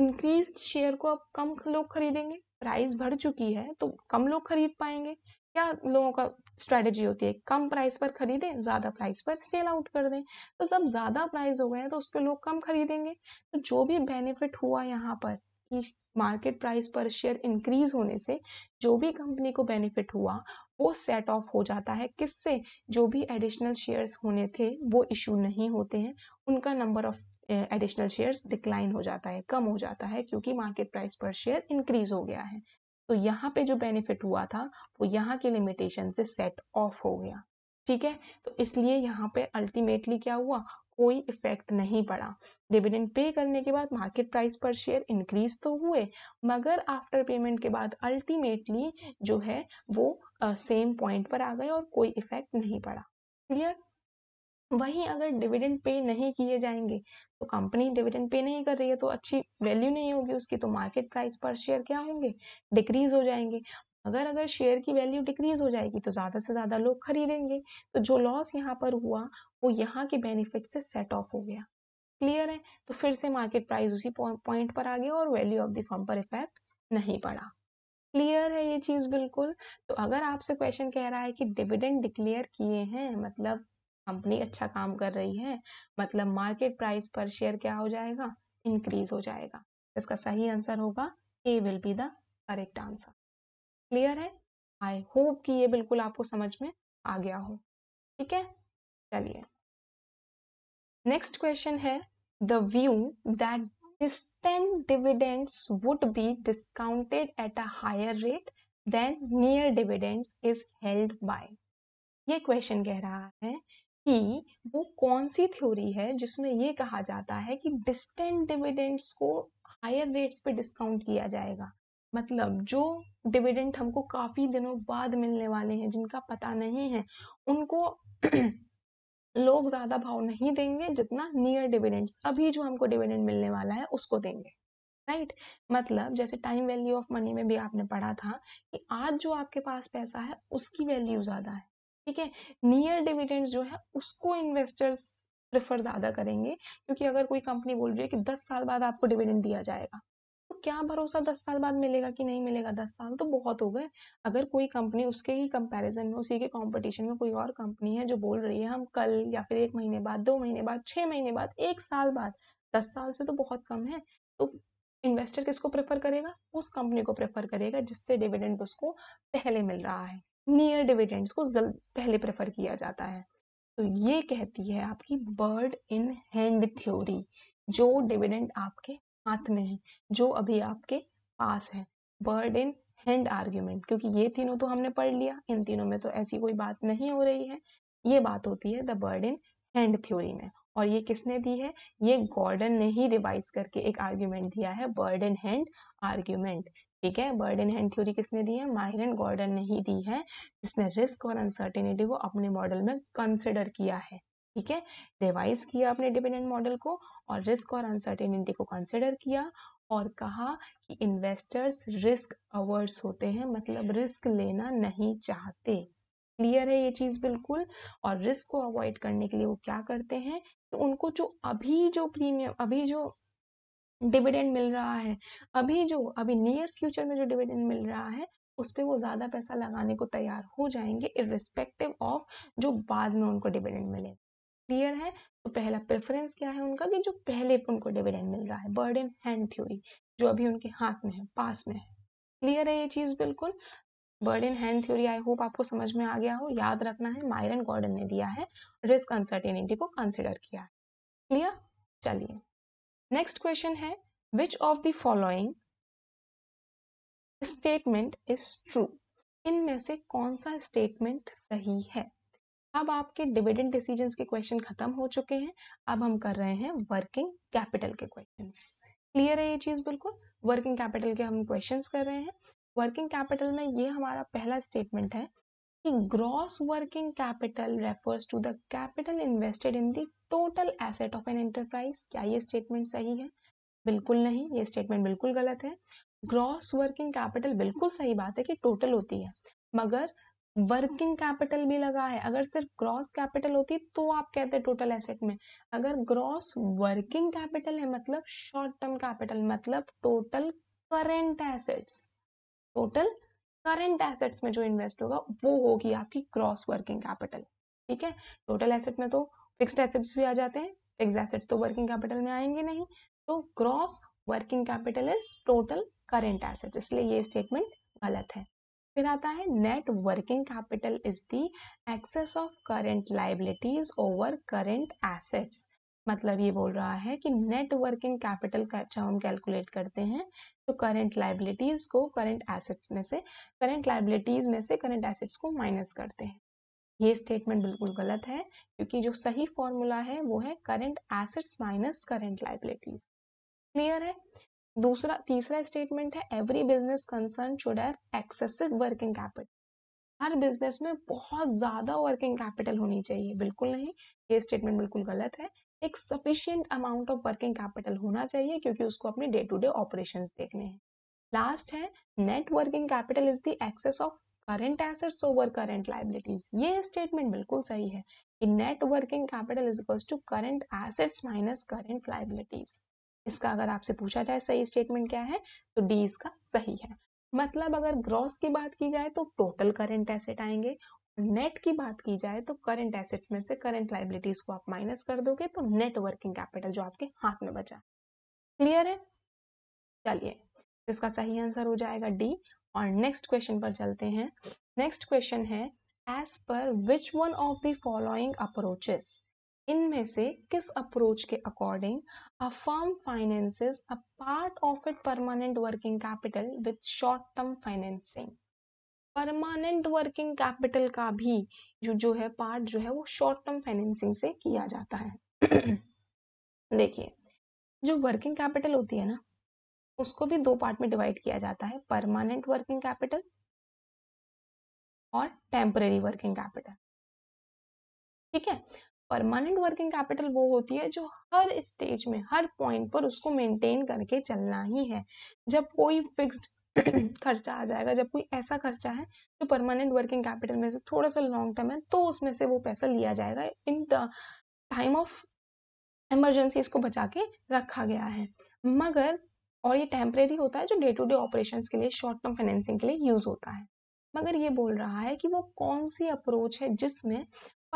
इंक्रीज शेयर को अब कम लोग खरीदेंगे प्राइस बढ़ चुकी है तो कम लोग खरीद पाएंगे क्या लोगों का स्ट्रेटजी होती है कम प्राइस पर खरीदें ज़्यादा प्राइस पर सेल आउट कर दें तो जब ज़्यादा प्राइस हो गए हैं तो उस पर लोग कम खरीदेंगे तो जो भी बेनिफिट हुआ यहाँ पर कि market price per share increase होने से जो भी कंपनी को बेनिफिट हुआ वो सेट ऑफ हो जाता है किससे जो भी एडिशनल शेयर्स होने थे वो इशू नहीं होते हैं उनका number of additional shares decline हो जाता है कम हो जाता है क्योंकि market price per share increase हो गया है तो यहाँ पे जो बेनिफिट हुआ था वो यहाँ के लिमिटेशन से सेट ऑफ हो गया ठीक है तो इसलिए यहाँ पे अल्टीमेटली क्या हुआ कोई इफेक्ट नहीं पड़ा डिविडेंड पे करने के बाद market price per share increase तो हुए मगर आफ्टर पेमेंट के बाद अल्टीमेटली जो है वो सेम पॉइंट पर आ गए और कोई इफेक्ट नहीं पड़ा क्लियर वही अगर डिविडेंड पे नहीं किए जाएंगे तो कंपनी डिविडेंड पे नहीं कर रही है तो अच्छी वैल्यू नहीं होगी उसकी तो मार्केट प्राइस पर शेयर क्या होंगे डिक्रीज हो जाएंगे अगर अगर शेयर की वैल्यू डिक्रीज हो जाएगी तो ज़्यादा से ज़्यादा लोग खरीदेंगे तो जो लॉस यहाँ पर हुआ वो यहाँ के बेनिफिट से सेट ऑफ हो गया क्लियर है तो फिर से मार्केट प्राइस उसी पॉइंट पर आ गया और वैल्यू ऑफ द फर्म पर इफेक्ट नहीं पड़ा क्लियर है ये चीज़ बिल्कुल तो अगर आपसे क्वेश्चन कह रहा है कि डिविडेंड डिक्लेयर किए हैं मतलब कंपनी अच्छा काम कर रही है मतलब मार्केट प्राइस पर शेयर क्या हो जाएगा इंक्रीज हो जाएगा इसका सही आंसर होगा A will be the correct answer clear है आई होप कि ये बिल्कुल आपको समझ में आ गया हो ठीक है चलिए नेक्स्ट क्वेश्चन है the view that his 10 dividends would be discounted at a higher rate than near dividends is held by ये क्वेश्चन कह रहा है कि वो कौन सी थ्योरी है जिसमें ये कहा जाता है कि डिस्टेंट डिविडेंड्स को हायर रेट्स पे डिस्काउंट किया जाएगा मतलब जो डिविडेंड हमको काफ़ी दिनों बाद मिलने वाले हैं जिनका पता नहीं है उनको लोग ज्यादा भाव नहीं देंगे जितना नियर डिविडेंड अभी जो हमको डिविडेंड मिलने वाला है उसको देंगे राइट right? मतलब जैसे टाइम वैल्यू ऑफ मनी में भी आपने पढ़ा था कि आज जो आपके पास पैसा है उसकी वैल्यू ज्यादा है ठीक है नियर डिविडेंड्स जो है उसको इन्वेस्टर्स प्रेफर ज्यादा करेंगे क्योंकि अगर कोई कंपनी बोल रही है कि दस साल बाद आपको डिविडेंड दिया जाएगा क्या भरोसा दस साल बाद मिलेगा कि नहीं मिलेगा दस साल तो बहुत हो गए अगर कोई कंपनी उसके ही कंपैरिजन में उसी के कंपटीशन में कोई और कंपनी है जो बोल रही है हम कल या फिर एक महीने बाद दो महीने बाद छः महीने बाद एक साल बाद दस साल से तो बहुत कम है तो इन्वेस्टर किसको प्रेफर करेगा उस कंपनी को प्रेफर करेगा जिससे डिविडेंड उसको पहले मिल रहा है नियर डिविडेंड्स को जल्द पहले प्रेफर किया जाता है तो ये कहती है आपकी बर्ड इन हैंड थ्योरी जो डिविडेंड आपके हाथ में है जो अभी आपके पास है बर्ड इन हैंड आर्ग्यूमेंट क्योंकि ये तीनों तो हमने पढ़ लिया इन तीनों में तो ऐसी कोई बात नहीं हो रही है ये बात होती है the bird in hand theory में और ये किसने दी है ये गॉर्डन ने ही रिवाइज करके एक आर्ग्यूमेंट दिया है बर्ड इन हैंड आर्ग्यूमेंट ठीक है बर्ड इन हैंड थ्योरी किसने दी है माहिर गॉर्डन ने ही दी है जिसने रिस्क और अनसर्टेनिटी को अपने मॉडल में कंसिडर किया है ठीक है डिवाइस किया अपने डिपेंडेंट मॉडल को और रिस्क और अनसर्टेनिटी को कंसिडर किया और कहा कि इन्वेस्टर्स रिस्क अवर्स होते हैं मतलब रिस्क लेना नहीं चाहते क्लियर है ये चीज़ बिल्कुल और रिस्क को अवॉइड करने के लिए वो क्या करते हैं तो उनको जो अभी जो प्रीमियम अभी जो डिविडेंड मिल रहा है अभी जो अभी नियर फ्यूचर में जो डिविडेंड मिल रहा है उस पर वो ज़्यादा पैसा लगाने को तैयार हो जाएंगे इरिस्पेक्टिव ऑफ जो बाद में उनको डिविडेंड मिलेगा क्लियर है तो पहला प्रेफरेंस क्या है उनका कि जो पहले उनको डिविडेंड मिल रहा है बर्ड इन हैंड थ्योरी जो अभी उनके हाथ में है पास में है क्लियर है ये चीज़ बिल्कुल bird in hand theory I hope आपको समझ में आ गया हो याद रखना है मायरन गॉर्डन ने दिया है रिस्क अनसर्टेनिटी को कंसिडर किया है क्लियर चलिए नेक्स्ट क्वेश्चन है which of the following statement is true इनमें से कौन सा स्टेटमेंट सही है अब आपके डिविडेंड डिसीजंस के क्वेश्चन खत्म हो चुके हैं अब हम कर रहे हैं वर्किंग कैपिटल के क्वेश्चंस क्लियर है ये चीज़ बिल्कुल वर्किंग कैपिटल के हम क्वेश्चंस कर रहे हैं वर्किंग कैपिटल में ये हमारा पहला स्टेटमेंट है कि gross working capital refers to the capital invested in the total asset of an enterprise क्या ये स्टेटमेंट सही है बिल्कुल नहीं ये स्टेटमेंट बिल्कुल गलत है ग्रॉस वर्किंग कैपिटल बिल्कुल सही बात है कि टोटल होती है मगर वर्किंग कैपिटल भी लगा है अगर सिर्फ ग्रॉस कैपिटल होती तो आप कहते टोटल एसेट में अगर ग्रॉस वर्किंग कैपिटल है मतलब शॉर्ट टर्म कैपिटल मतलब total current assets total current assets में जो इन्वेस्ट होगा वो होगी आपकी क्रॉस वर्किंग कैपिटल ठीक है टोटल एसेट में तो फिक्स्ड एसेट्स भी आ जाते हैं फिक्स एसेट्स तो वर्किंग कैपिटल में आएंगे नहीं तो cross working capital is total current asset इसलिए ये स्टेटमेंट गलत है फिर आता है net working capital is the excess of current liabilities over current assets मतलब ये बोल रहा है कि नेट वर्किंग कैपिटल का अच्छा हम कैलकुलेट करते हैं तो करंट लाइबिलिटीज को करंट एसेट्स में से करंट लाइबिलिटीज में से करंट एसेट्स को माइनस करते हैं ये स्टेटमेंट बिल्कुल गलत है क्योंकि जो सही फॉर्मूला है वो है current assets minus current liabilities clear है दूसरा तीसरा स्टेटमेंट है every business concern should have excessive working capital हर बिजनेस में बहुत ज्यादा वर्किंग कैपिटल होनी चाहिए बिल्कुल नहीं ये स्टेटमेंट बिल्कुल गलत है एक sufficient amount of working capital होना चाहिए क्योंकि उसको अपने डे टू डे ऑपरेशन देखने हैं लास्ट है net working capital is the excess of current assets over current liabilities ये स्टेटमेंट बिल्कुल सही है net working capital is equals to current assets minus current liabilities इसका अगर आपसे पूछा जाए सही स्टेटमेंट क्या है तो डी इसका सही है मतलब अगर ग्रॉस की बात की जाए तो टोटल करंट एसेट आएंगे नेट की बात की जाए तो करंट एसेट्स में से करंट लाइबिलिटीज को आप माइनस कर दोगे तो नेट वर्किंग कैपिटल जो आपके हाथ में बचा क्लियर है चलिए इसका सही आंसर हो जाएगा डी और नेक्स्ट क्वेश्चन पर चलते हैं नेक्स्ट क्वेश्चन है as per which one of the following approaches इनमें से किस अप्रोच के according a firm finances a part of it permanent working capital with short term financing permanent working capital का भी जो जो है पार्ट जो है वो शॉर्ट टर्म फाइनेंसिंग से किया जाता है देखिए जो वर्किंग कैपिटल होती है ना उसको भी दो पार्ट में डिवाइड किया जाता है परमानेंट वर्किंग कैपिटल और टेम्पररी वर्किंग कैपिटल ठीक है परमानेंट वर्किंग कैपिटल वो होती है जो हर स्टेज में हर पॉइंट पर उसको मेंटेन करके चलना ही है जब कोई फिक्स्ड खर्चा आ जाएगा जब कोई ऐसा खर्चा है जो परमानेंट वर्किंग कैपिटल में से थोड़ा सा लॉन्ग टर्म है तो उसमें से वो पैसा लिया जाएगा in the time of emergency इसको बचा के रखा गया है मगर और ये टेम्परेरी होता है जो डे टू डे ऑपरेशन के लिए शॉर्ट टर्म फाइनेंसिंग के लिए यूज होता है मगर ये बोल रहा है कि वो कौन सी अप्रोच है जिसमें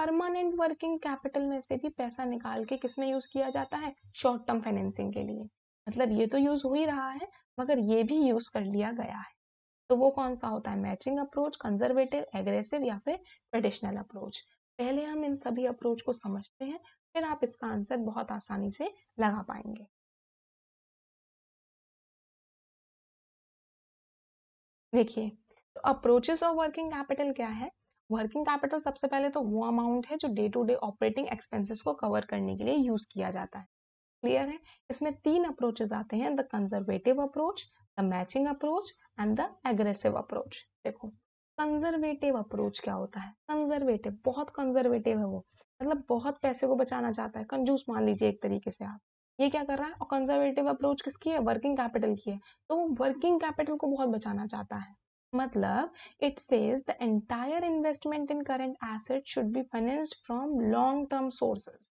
परमानेंट वर्किंग कैपिटल में से भी पैसा निकाल के किसमें यूज किया जाता है शॉर्ट टर्म फाइनेंसिंग के लिए मतलब ये तो यूज हो ही रहा है मगर ये भी यूज कर लिया गया है तो वो कौन सा होता है मैचिंग अप्रोच कंजर्वेटिव एग्रेसिव या फिर ट्रेडिशनल अप्रोच पहले हम इन सभी अप्रोच को समझते हैं फिर आप इसका आंसर बहुत आसानी से लगा पाएंगे देखिए तो अप्रोचेस ऑफ वर्किंग कैपिटल क्या है वर्किंग कैपिटल सबसे पहले तो वो अमाउंट है जो day to day operating expenses को कवर करने के लिए यूज किया जाता है क्लियर है इसमें तीन अप्रोचेस आते हैं the conservative approach the matching approach and the aggressive approach देखो कंजर्वेटिव अप्रोच क्या होता है कंजर्वेटिव बहुत कंजर्वेटिव है वो मतलब बहुत पैसे को बचाना चाहता है कंजूस मान लीजिए एक तरीके से आप ये क्या कर रहा है और कंजर्वेटिव अप्रोच किसकी है वर्किंग कैपिटल की है तो वो वर्किंग कैपिटल को बहुत बचाना चाहता है मतलब it says the entire investment in current asset should be financed from long term sources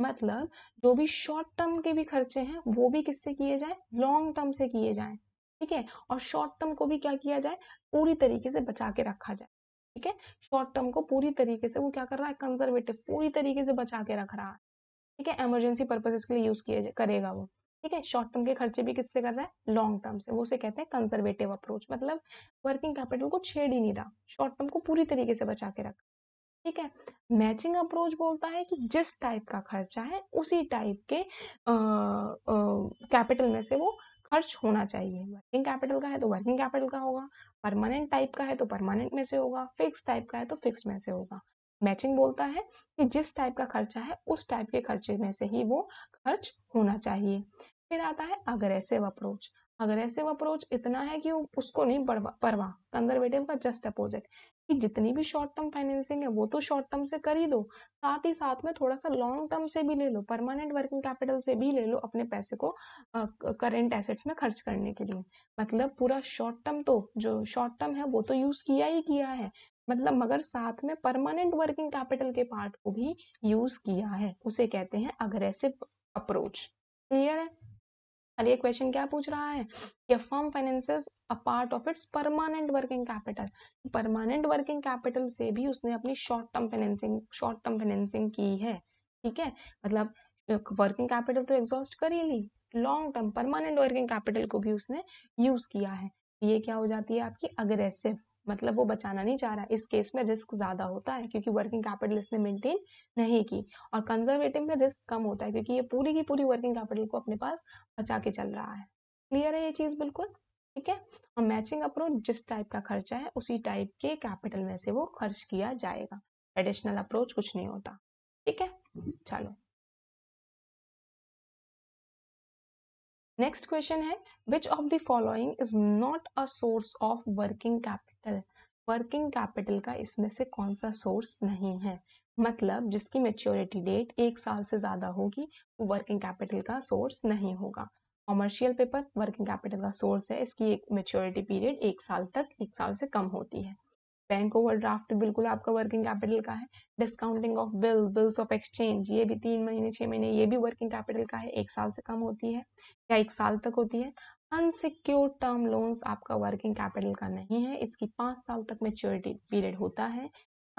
मतलब जो भी शॉर्ट टर्म के भी खर्चे हैं वो भी किससे किए जाए लॉन्ग टर्म से किए जाए ठीक है और शॉर्ट टर्म को भी क्या किया जाए पूरी तरीके से बचा के रखा जाए ठीक है शॉर्ट टर्म को पूरी तरीके से वो क्या कर रहा है कंजर्वेटिव पूरी तरीके से बचा के रख रहा है ठीक है इमरजेंसी पर्पजेस के लिए यूज किए करेगा वो ठीक है शॉर्ट टर्म के खर्चे भी किससे कर रहा है लॉन्ग टर्म से वो उसे कहते हैं कंजर्वेटिव अप्रोच मतलब वर्किंग कैपिटल को छेड़ ही नहीं रहा शॉर्ट टर्म को पूरी तरीके से बचा के रख ठीक है मैचिंग अप्रोच बोलता है कि जिस टाइप का खर्चा है उसी टाइप के कैपिटल में से वो खर्च होना चाहिए वर्किंग कैपिटल का है तो वर्किंग कैपिटल का होगा परमानेंट टाइप का है तो परमानेंट में से होगा फिक्स टाइप का है तो फिक्स में से होगा मैचिंग बोलता है कि जिस टाइप का खर्चा है उस टाइप के खर्चे में से ही वो खर्च होना चाहिए फिर आता है अग्रेसिव अप्रोच अग्रेसिव अप्रोच इतना है कि उसको नहीं परवाह कंजर्वेटिव का जस्ट अपोजिट कि जितनी भी शॉर्ट टर्म फाइनेंसिंग है वो तो शॉर्ट टर्म से कर ही दो साथ ही साथ में थोड़ा सा लॉन्ग टर्म से भी ले लो परमानेंट वर्किंग कैपिटल से भी ले लो अपने पैसे को करेंट एसेट्स में खर्च करने के लिए मतलब पूरा शॉर्ट टर्म तो जो शॉर्ट टर्म है वो तो यूज किया ही किया है मतलब मगर साथ में परमानेंट वर्किंग कैपिटल के पार्ट को भी यूज किया है उसे कहते हैं अग्रेसिव अप्रोच क्लियर है अरे ये क्वेश्चन क्या पूछ रहा है कि firm finances a part of its permanent working capital permanent working capital से भी उसने अपनी short term financing short term financing की है ठीक है मतलब वर्किंग कैपिटल तो एग्जॉस्ट कर ही ली long term permanent working capital को भी उसने यूज किया है ये क्या हो जाती है आपकी अग्रेसिव मतलब वो बचाना नहीं चाह रहा इस केस में रिस्क ज़्यादा होता है क्योंकि वर्किंग कैपिटल इसने मेंटेन नहीं की और कंजर्वेटिव में रिस्क कम होता है क्योंकि ये पूरी की पूरी वर्किंग कैपिटल को अपने पास बचा के चल रहा है क्लियर है ये चीज़ बिल्कुल ठीक है और मैचिंग अप्रोच जिस टाइप का खर्चा है उसी टाइप के कैपिटल में से वो खर्च किया जाएगा एडिशनल अप्रोच कुछ नहीं होता ठीक है चलो नेक्स्ट क्वेश्चन है which of the following is not a source of working capital capital working capital का इसमें से कौन सा सोर्स नहीं है मतलब जिसकी मेच्योरिटी डेट एक साल से ज़्यादा होगी वो वर्किंग कैपिटल का सोर्स नहीं होगा कॉमर्शियल पेपर वर्किंग कैपिटल का सोर्स है इसकी एक मेच्योरिटी पीरियड एक साल तक एक साल से कम होती है बैंक ओवरड्राफ्ट बिल्कुल आपका वर्किंग कैपिटल का है discounting of bill bills of exchange ये भी तीन महीने छः महीने ये भी वर्किंग कैपिटल का है एक साल से कम होती है या एक साल तक होती है अनसिक्योर्ड टर्म लोन्स आपका वर्किंग कैपिटल का नहीं है इसकी पाँच साल तक मेच्योरिटी पीरियड होता है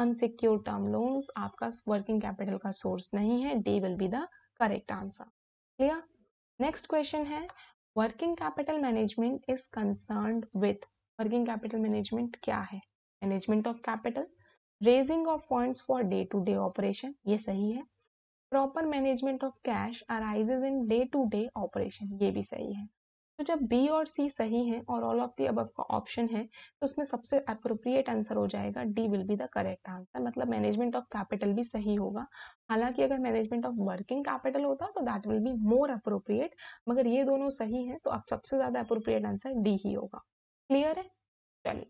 अनसिक्योर्ड टर्म लोन्स आपका वर्किंग कैपिटल का सोर्स नहीं है D will be the correct answer clear next question है working capital management is concern with working capital management क्या है management of capital raising of funds for day to day operation ये सही है proper management of cash arises in day to day operation ये भी सही है तो जब बी और सी सही हैं और ऑल ऑफ दी अब का ऑप्शन है तो उसमें सबसे अप्रोप्रिएट आंसर हो जाएगा D will be the correct answer मतलब मैनेजमेंट ऑफ कैपिटल भी सही होगा हालांकि अगर मैनेजमेंट ऑफ वर्किंग कैपिटल होता तो that will be more appropriate मगर ये दोनों सही हैं तो अब सबसे ज़्यादा अप्रोप्रिएट आंसर डी ही होगा क्लियर है चलिए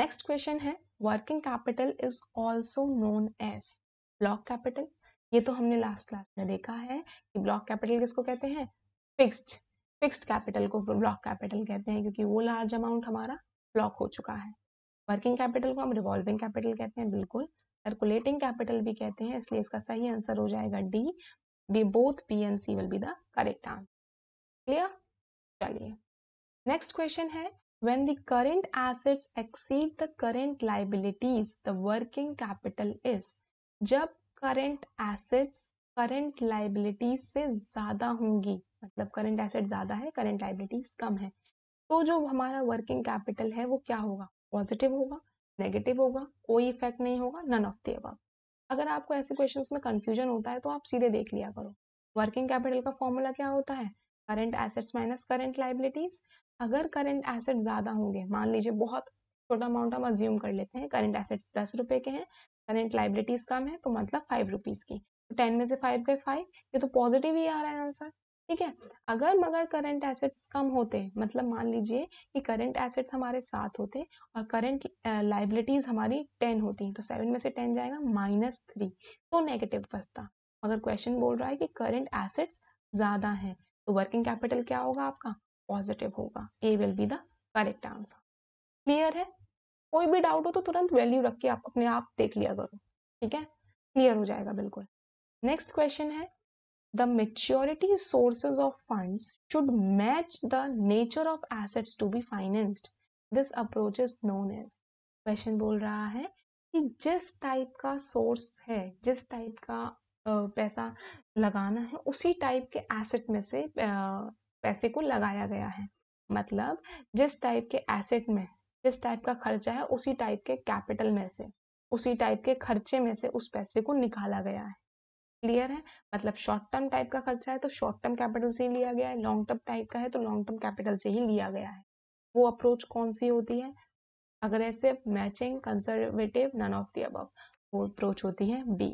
नेक्स्ट क्वेश्चन है working capital is also known as block capital ये तो हमने लास्ट क्लास में देखा है कि ब्लॉक कैपिटल किसको कहते हैं फिक्स्ड फिक्स्ड कैपिटल को ब्लॉक कैपिटल कहते हैं क्योंकि वो लार्ज अमाउंट हमारा ब्लॉक हो चुका है वर्किंग कैपिटल को हम रिवॉल्विंग कैपिटल कहते हैं बिल्कुल सर्कुलेटिंग कैपिटल भी कहते हैं इसलिए इसका सही आंसर हो जाएगा D be both P and C will be the correct answer clear चलिए नेक्स्ट क्वेश्चन है when the current assets exceed the current liabilities the working capital is जब करेंट एसेट्स करंट लाइबिलिटीज से ज़्यादा होंगी मतलब current asset ज़्यादा है current liabilities कम है तो जो हमारा वर्किंग कैपिटल है वो क्या होगा पॉजिटिव होगा नेगेटिव होगा कोई इफेक्ट नहीं होगा नन ऑफ द अगर आपको ऐसे क्वेश्चंस में कंफ्यूजन होता है तो आप सीधे देख लिया करो वर्किंग कैपिटल का फॉर्मूला क्या होता है current assets minus current liabilities अगर करंट एसेट ज़्यादा होंगे मान लीजिए बहुत छोटा अमाउंट हम अज्यूम कर लेते हैं करंट एसेट्स दस रुपए के हैं करंट लाइबिलिटीज कम है तो मतलब फाइव रुपीज़ की टेन में से फाइव गए फाइव ये तो पॉजिटिव ही आ रहा है आंसर ठीक है अगर मगर करंट एसेट्स कम होते मतलब मान लीजिए कि करंट एसेट्स हमारे सात होते और करंट लाइबिलिटीज हमारी टेन होती तो सेवन में से टेन जाएगा माइनस थ्री तो नेगेटिव बचता अगर क्वेश्चन बोल रहा है कि करंट एसेट्स ज़्यादा हैं तो वर्किंग कैपिटल क्या होगा आपका पॉजिटिव होगा A will be the correct answer clear है कोई भी डाउट हो तो तुरंत वैल्यू रख के आप अपने आप देख लिया करो ठीक है क्लियर हो जाएगा बिल्कुल नेक्स्ट क्वेश्चन है the maturity sources of fund should match the nature of assets to be financed this approach is known as question बोल रहा है कि जिस टाइप का सोर्स है जिस टाइप का पैसा लगाना है उसी टाइप के एसेट में से पैसे को लगाया गया है मतलब जिस टाइप के एसेट में जिस टाइप का खर्चा है उसी टाइप के कैपिटल में से उसी टाइप के खर्चे में से उस पैसे को निकाला गया है क्लियर है मतलब शॉर्ट टर्म टाइप का खर्चा है तो शॉर्ट टर्म कैपिटल से ही लिया गया है लॉन्ग टर्म टाइप का है तो लॉन्ग टर्म कैपिटल से ही लिया गया है वो अप्रोच कौन सी होती है अगर ऐसे matching conservative none of the अब वो अप्रोच होती है बी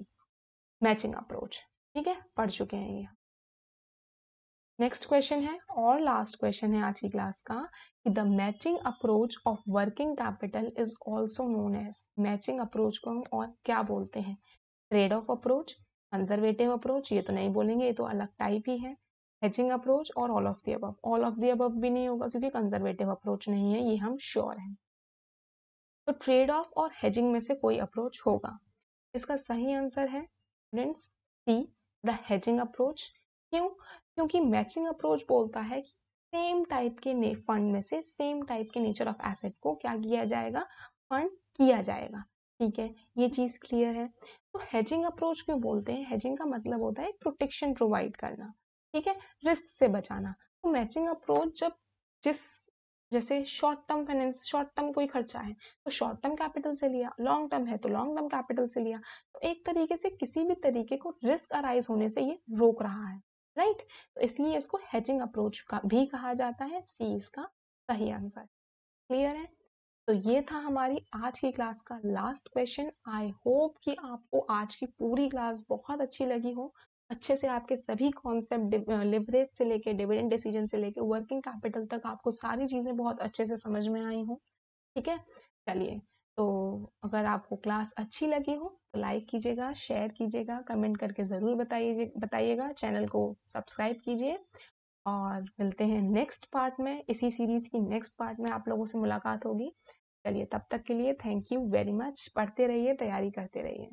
मैचिंग अप्रोच ठीक है पढ़ चुके हैं ये नेक्स्ट क्वेश्चन है और लास्ट क्वेश्चन है आज की क्लास का कि the matching approach of working capital is also known as matching approach को हम और क्या बोलते हैं trade off approach conservative approach ये तो नहीं बोलेंगे ये तो अलग टाइप ही है हेजिंग अप्रोच और all of the above all of the above भी नहीं होगा क्योंकि कंजर्वेटिव अप्रोच नहीं है ये हम श्योर sure हैं तो ट्रेड ऑफ और हेजिंग में से कोई अप्रोच होगा इसका सही आंसर है friends C the hedging approach क्यों क्योंकि मैचिंग अप्रोच बोलता है कि सेम टाइप के फंड में से सेम टाइप के नेचर ऑफ एसेट को क्या किया जाएगा फंड किया जाएगा ठीक है ये चीज़ क्लियर है तो हेजिंग अप्रोच क्यों बोलते हैं हेजिंग का मतलब होता है प्रोटेक्शन प्रोवाइड करना ठीक है रिस्क से बचाना तो मैचिंग अप्रोच जब जिस जैसे short term finance short term कोई खर्चा है तो शॉर्ट टर्म कैपिटल से लिया लॉन्ग टर्म है तो लॉन्ग टर्म कैपिटल से लिया तो एक तरीके से किसी भी तरीके को रिस्क अराइज होने से ये रोक रहा है राइट तो इसलिए इसको हेजिंग अप्रोच का भी कहा जाता है सी इसका सही आंसर क्लियर है तो ये था हमारी आज की क्लास का लास्ट क्वेश्चन आई होप कि आपको आज की पूरी क्लास बहुत अच्छी लगी हो अच्छे से आपके सभी कॉन्सेप्ट लिवरेज से लेके डिविडेंड डिसीजन से लेके वर्किंग कैपिटल तक आपको सारी चीज़ें बहुत अच्छे से समझ में आई हों ठीक है चलिए तो अगर आपको क्लास अच्छी लगी हो तो लाइक कीजिएगा शेयर कीजिएगा कमेंट करके ज़रूर बताइए बताइएगा चैनल को सब्सक्राइब कीजिए और मिलते हैं नेक्स्ट पार्ट में इसी सीरीज़ की नेक्स्ट पार्ट में आप लोगों से मुलाकात होगी चलिए तब तक के लिए थैंक यू वेरी मच पढ़ते रहिए तैयारी करते रहिए